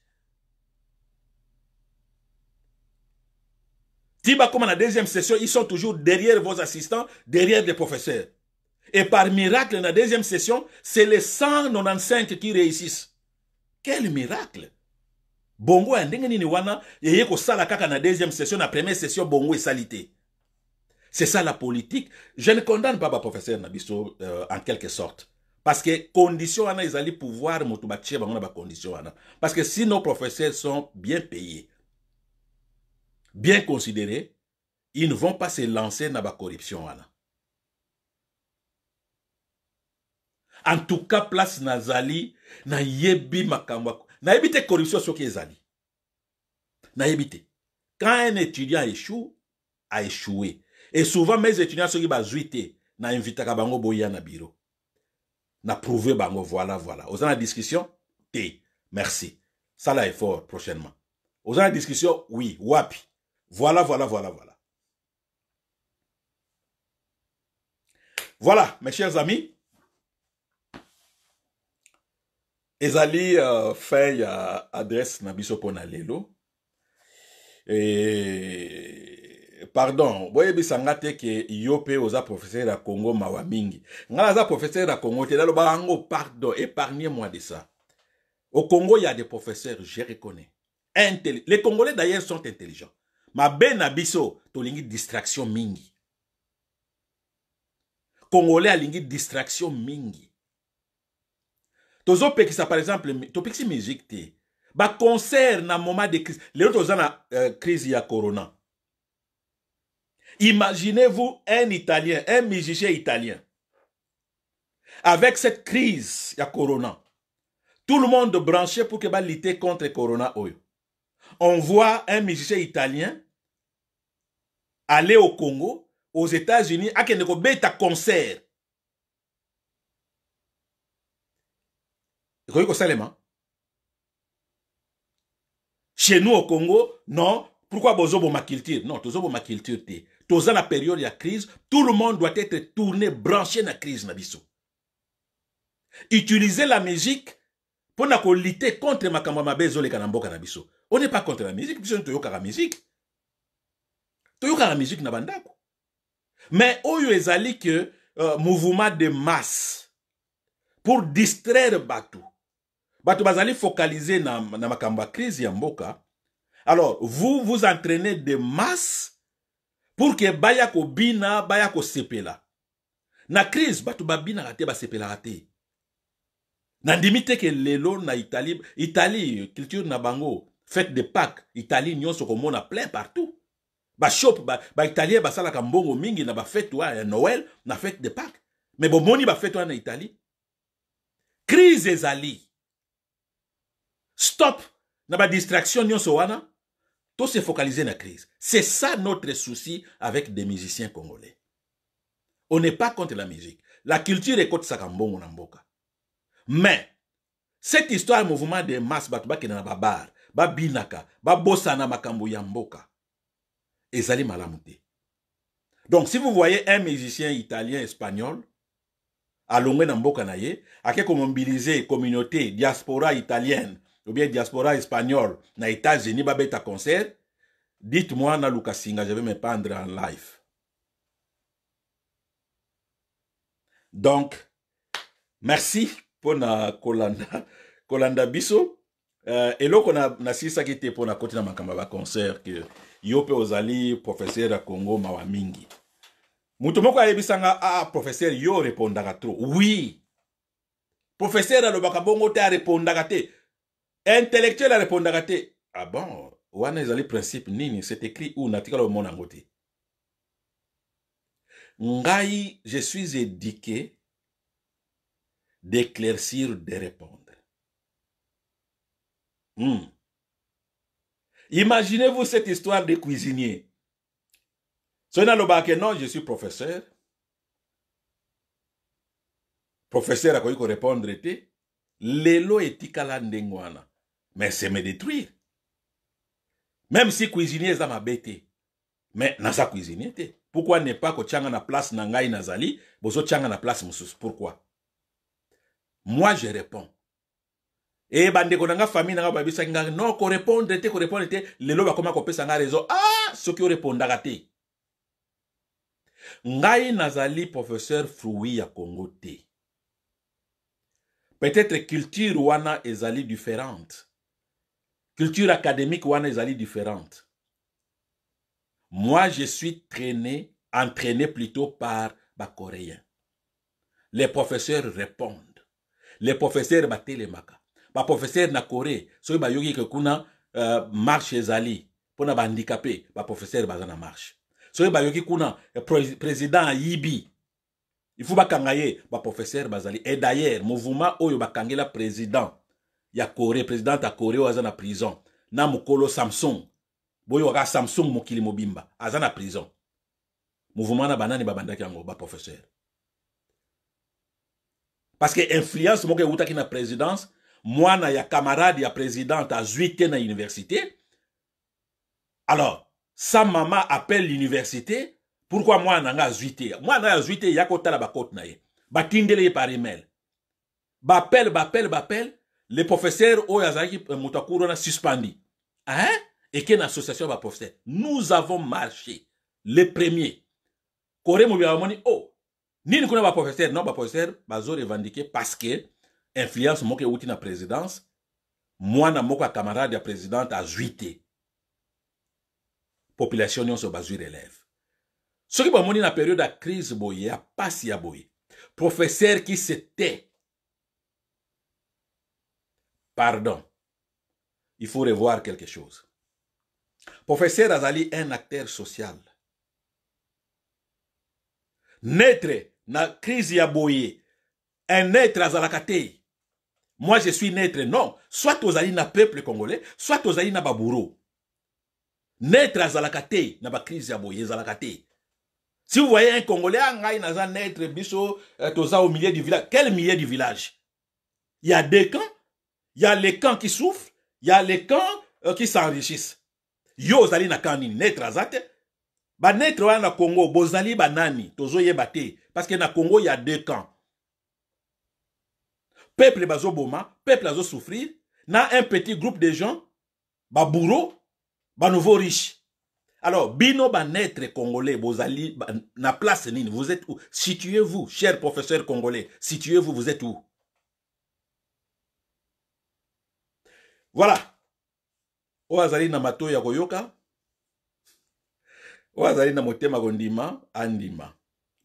Tiba, comme la deuxième session, ils sont toujours derrière vos assistants, derrière les professeurs. Et par miracle, dans la deuxième session, c'est les 195 qui réussissent. Quel miracle! Bongo hein, wana, deuxième session, la première session, bongo est salité. C'est ça la politique. Je ne condamne pas ma professeur euh, en quelque sorte. Parce que condition conditions ils allaient pouvoir condition Parce que si nos professeurs sont bien payés, bien considéré, ils ne vont pas se lancer dans la corruption. En tout cas, place Nazali, na yebi makamwa. Na yebi corruption sur qui Zali. Na yebi Quand un étudiant échoue, a échoué. Et souvent, mes étudiants, ceux qui bazuite, na à kabango boya na bureau. Na prouvé bango, voilà, voilà. Aux la discussion, T. Merci. Ça là est fort prochainement. Aux la discussion, oui, wapi. Voilà, voilà, voilà, voilà. Voilà, mes chers amis. ezali fait euh, fin ya adresse na lelo pardon voyez pas que que yo oza professeur la congo mawa mingi ngai professeur la congo te nalobaka ngo pardon épargnez moi de ça au congo y il a des professeurs je reconnais les congolais d'ailleurs sont intelligents ben na biso lingi distraction mingi congolais lingi distraction mingi peki ça par exemple topekisi musique te concert na moment de crise lelo gens na euh, crise ya corona imaginez-vous un italien un musicien italien avec cette crise ya corona tout le monde branché pour que balite contre corona oyo on voit un musicien italien aller au Congo, aux États-Unis, à ben, à un concert. Hein? chez nous au Congo non pourquoi ma culture non ma culture t'es. Eh. toza la période la crise tout le monde doit être tourné branché dans la crise utiliser la musique on ko lité contre makambo ya mabe ezoleka na na biso on n'est pas contre la musique biso nyonso la musique la musique na bandako mais oyo ezali ke euh, mouvement de masse pour distraire bato bato bazali focaliser na, na makambo crise ya mboka alors vous vous entraînez de masse pour que baya bina baya sepela na crise bato babinaka ba sepela te Nandimite que ke lelo na italie italie culture na bango fête de pâques italie Soko na plein partout Ba shop, ba sala mbongo mingi na ba fête wa noel na fête de pâques me bomoni fête wana na italie crise ezali stop na n'yon so wana to se focaliser na crise c'est ça notre souci avec des musiciens congolais on n'est pas contre la musique la culture ekotisaka mbongo na mboka mais, cette histoire mouvement de masse bato na pas babinaka babosana makambo ya mboka ezali malamu donc si vous voyez un musicien italien espagnol alongwe na mboka qui à mobilisé mobiliser communauté diaspora italienne ou bien diaspora espagnole na états-unis babeta concert dites-moi na singa je vais me pendre en live donc merci mpona kolanda kolanda biso uh, eloko nasilisaki na te mpona koti na makambo ya baconcert ke yo mpe ozali professeur ya congo mawa mingi moto moko ayebisanga a ah, ah, professeur yo repondaka tro oui professeur alobaka bongo te arepondaka te intellectuel arepondaka te ah bon wana ezali principe nini c'est écrit ou natikala omona yango te ngai je suis édiqué d'éclaircir, de répondre. Hmm. Imaginez-vous cette histoire de cuisinier. Lobake, non, je suis professeur. Professeur a quoi répondre était Lelo etikala ndengwana. Mais c'est me détruire. Même si cuisinier ça m'a bêté. Mais na sa cuisinier Pourquoi ne pas que tchanga na place na ngai nazali, bozo tchanga place mususu. Pourquoi moi je réponds Et eh, bande na nga famille na nga babisaki nga non korépondre te répondre te lelo bakoma kopesa nga réseau ah qui répond te ngai nazali professeur frui à congo te peut-être culture wana ezali différente culture académique wana ezali différente moi je suis traîné entraîné plutôt par Coréens. les professeurs répondent le professeur batelemaka professeur na corée ba bayoki ke kuna uh, marche ezali handicapé. Ba professeur baza na marche soki bayoki kuna euh, président président il faut bakanga ba professeur bazali Et d'ailleurs mouvement oyo bakangela président ya corée président ya corée aza na prison na mokolo samsung boyokaka samsung mokili mobimba aza na prison mouvement na banani babandaki yango professeur parce que influence moko qui na présidence moi na ya camarade ya présidente à zuité na université alors sa maman appelle l'université pourquoi moi, nga azwi Moi, mwana ya azwi te ya kotala bakote na ye batindele ye par email appel, ba appel, le professeur o ya professeurs, ils na suspendi hein? Et qu'une association de professeurs nous avons marché Les premiers. kore mobila oh, ni professeur, kuna vais revendiquer parce parce que influence moko euti la présidence moi, moko un camarade ya présidente à La population nyonso bazwi relève qui bamoni na période de crise boye ya pas ya boye professeur qui s'était pardon il faut revoir quelque chose professeur azali un acteur social naître na crise ya boye un être azalaka te moi je suis neutre, non soit alliés na peuple congolais soit aux na baburo naître azalaka na crise ya boye la si vous voyez un congolais ah, ngai un naître un euh, toza au milieu du village quel milieu du village il y a deux camps il y a les camps qui souffrent il y a les camps euh, qui s'enrichissent yo ozali na camp neutre à banetre wana congo bozali banani Tozo yebate. parce que na congo y a deux camps peuple boma, peuple y na un petit groupe de gens Ba nouveau riche alors bino banetre congolais bozali na place nini vous êtes où situez-vous cher professeur congolais situez-vous vous êtes où voilà Oazali azali na ya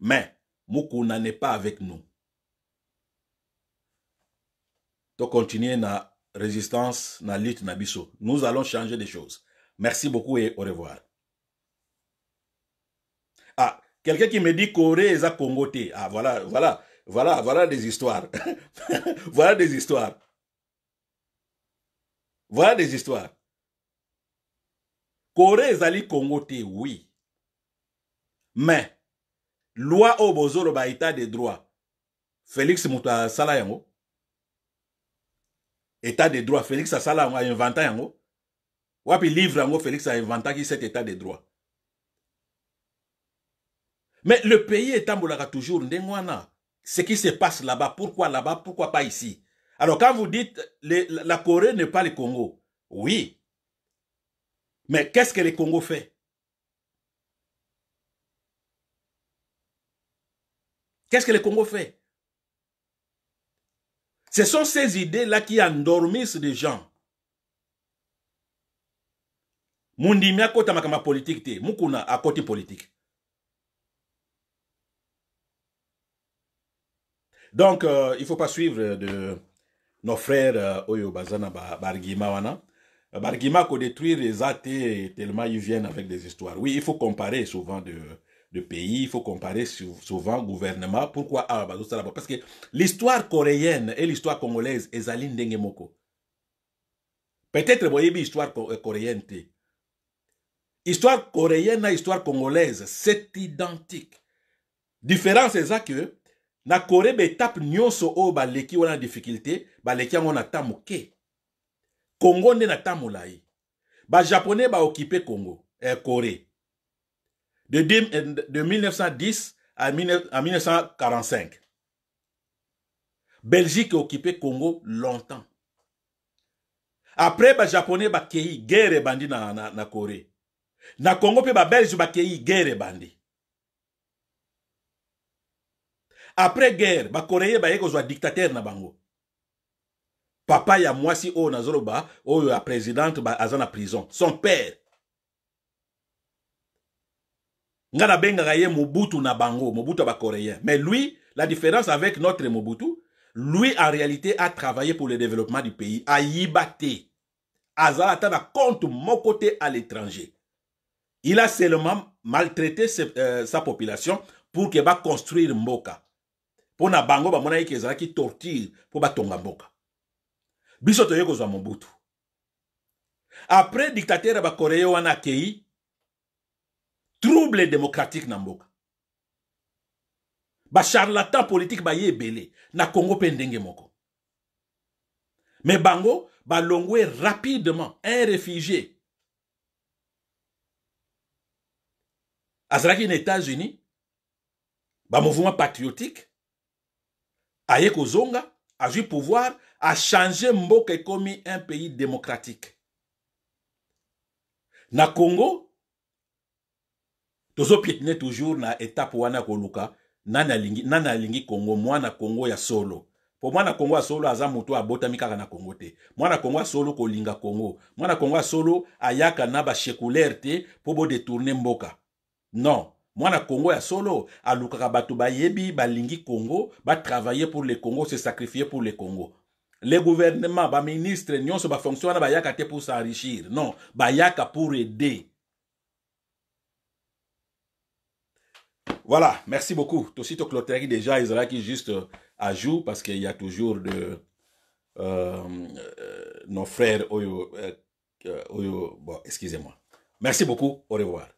mais Mukuna n'est pas avec nous continuer la résistance na lutte na biso nous allons changer des choses merci beaucoup et au revoir ah quelqu'un qui me dit corée est congo ah voilà voilà voilà voilà des histoires voilà des histoires voilà des histoires corée est congo oui mais, loi au bozoro état des droits Félix Mouta Salayango. État des droits Félix Sala yango a inventé yango. Wapi livre Félix a inventé cet état des droits Mais le pays est boulot toujours Ce qui se passe là-bas, pourquoi là-bas, pourquoi pas ici Alors quand vous dites que la Corée n'est pas le Congo, oui. Mais qu'est-ce que le Congo fait Qu'est-ce que le Congo fait Ce sont ces idées-là qui endormissent des gens. côté kota makama politique te mukuna côté politique donc il euh, il faut pas suivre de nos frères Oyobazana euh, oyo bazana bargima wana détruire les athées tellement ils viennent avec des histoires oui il faut comparer souvent de de pays, il faut comparer souvent gouvernement. Pourquoi Parce que l'histoire coréenne et l'histoire congolaise, est ndenge Dengemoko. Peut-être que euh, histoire coréenne et Histoire coréenne et l'histoire congolaise, c'est identique. Différence ça que na Corée étape nyonso des difficultés la difficulté, baleki yango na temps Congo pas na temps Ba japonais ba occupé Congo, euh, Corée de, 1910 euh, à 1945. Belgique a occupé Congo longtemps. Après, les bah, Japonais ont bah, guerre et bandit dans la Corée. Dans le Congo, les Belges ont guerre et bandit. Après guerre, les bah, Coréens ont dictateur na bango. Papa a mwasi o oh, nazoroba, o oh, ya présidente ba prison. Son père. Ngana benga ye mobutu na bango mobutu ba mais lui la différence avec notre mobutu lui en réalité a travaillé pour le développement du pays a y bate. zara na compte mon côté à l'étranger il a seulement maltraité euh, sa, population pour que construire mboka Pour na bango bamonaki ke qui torture pour Tonga mboka biso yeko za mobutu après dictateur ba bakoréen wana kei trouble démocratique na Le charlatan politique belé dans na congo Pendenge moko Mais bango longuer rapidement un réfugié Azraki na états-unis mouvement patriotique aye eu le pouvoir changer mboka comme un pays démocratique na congo ne toujours na étape wana koluka nana lingi, kongo mwana kongo ya solo po mwana Congo ya solo aza moto abota mikaka na kongo te mwana Congo ya solo kolinga kongo mwana Congo ya solo ayaka na bashekulaire te bo détourner mboka non mwana kongo ya solo alukaka bato bayebi balingi kongo travailler pour le congo se sacrifier pour le congo le gouvernement se nyonso bafonction ba bayaka te pour s'enrichir non bayaka pour aider Voilà, merci beaucoup. Toshito qui déjà, Israël qui juste euh, à jour parce qu'il y a toujours de, euh, euh, nos frères bon, excusez-moi. Merci beaucoup. Au revoir.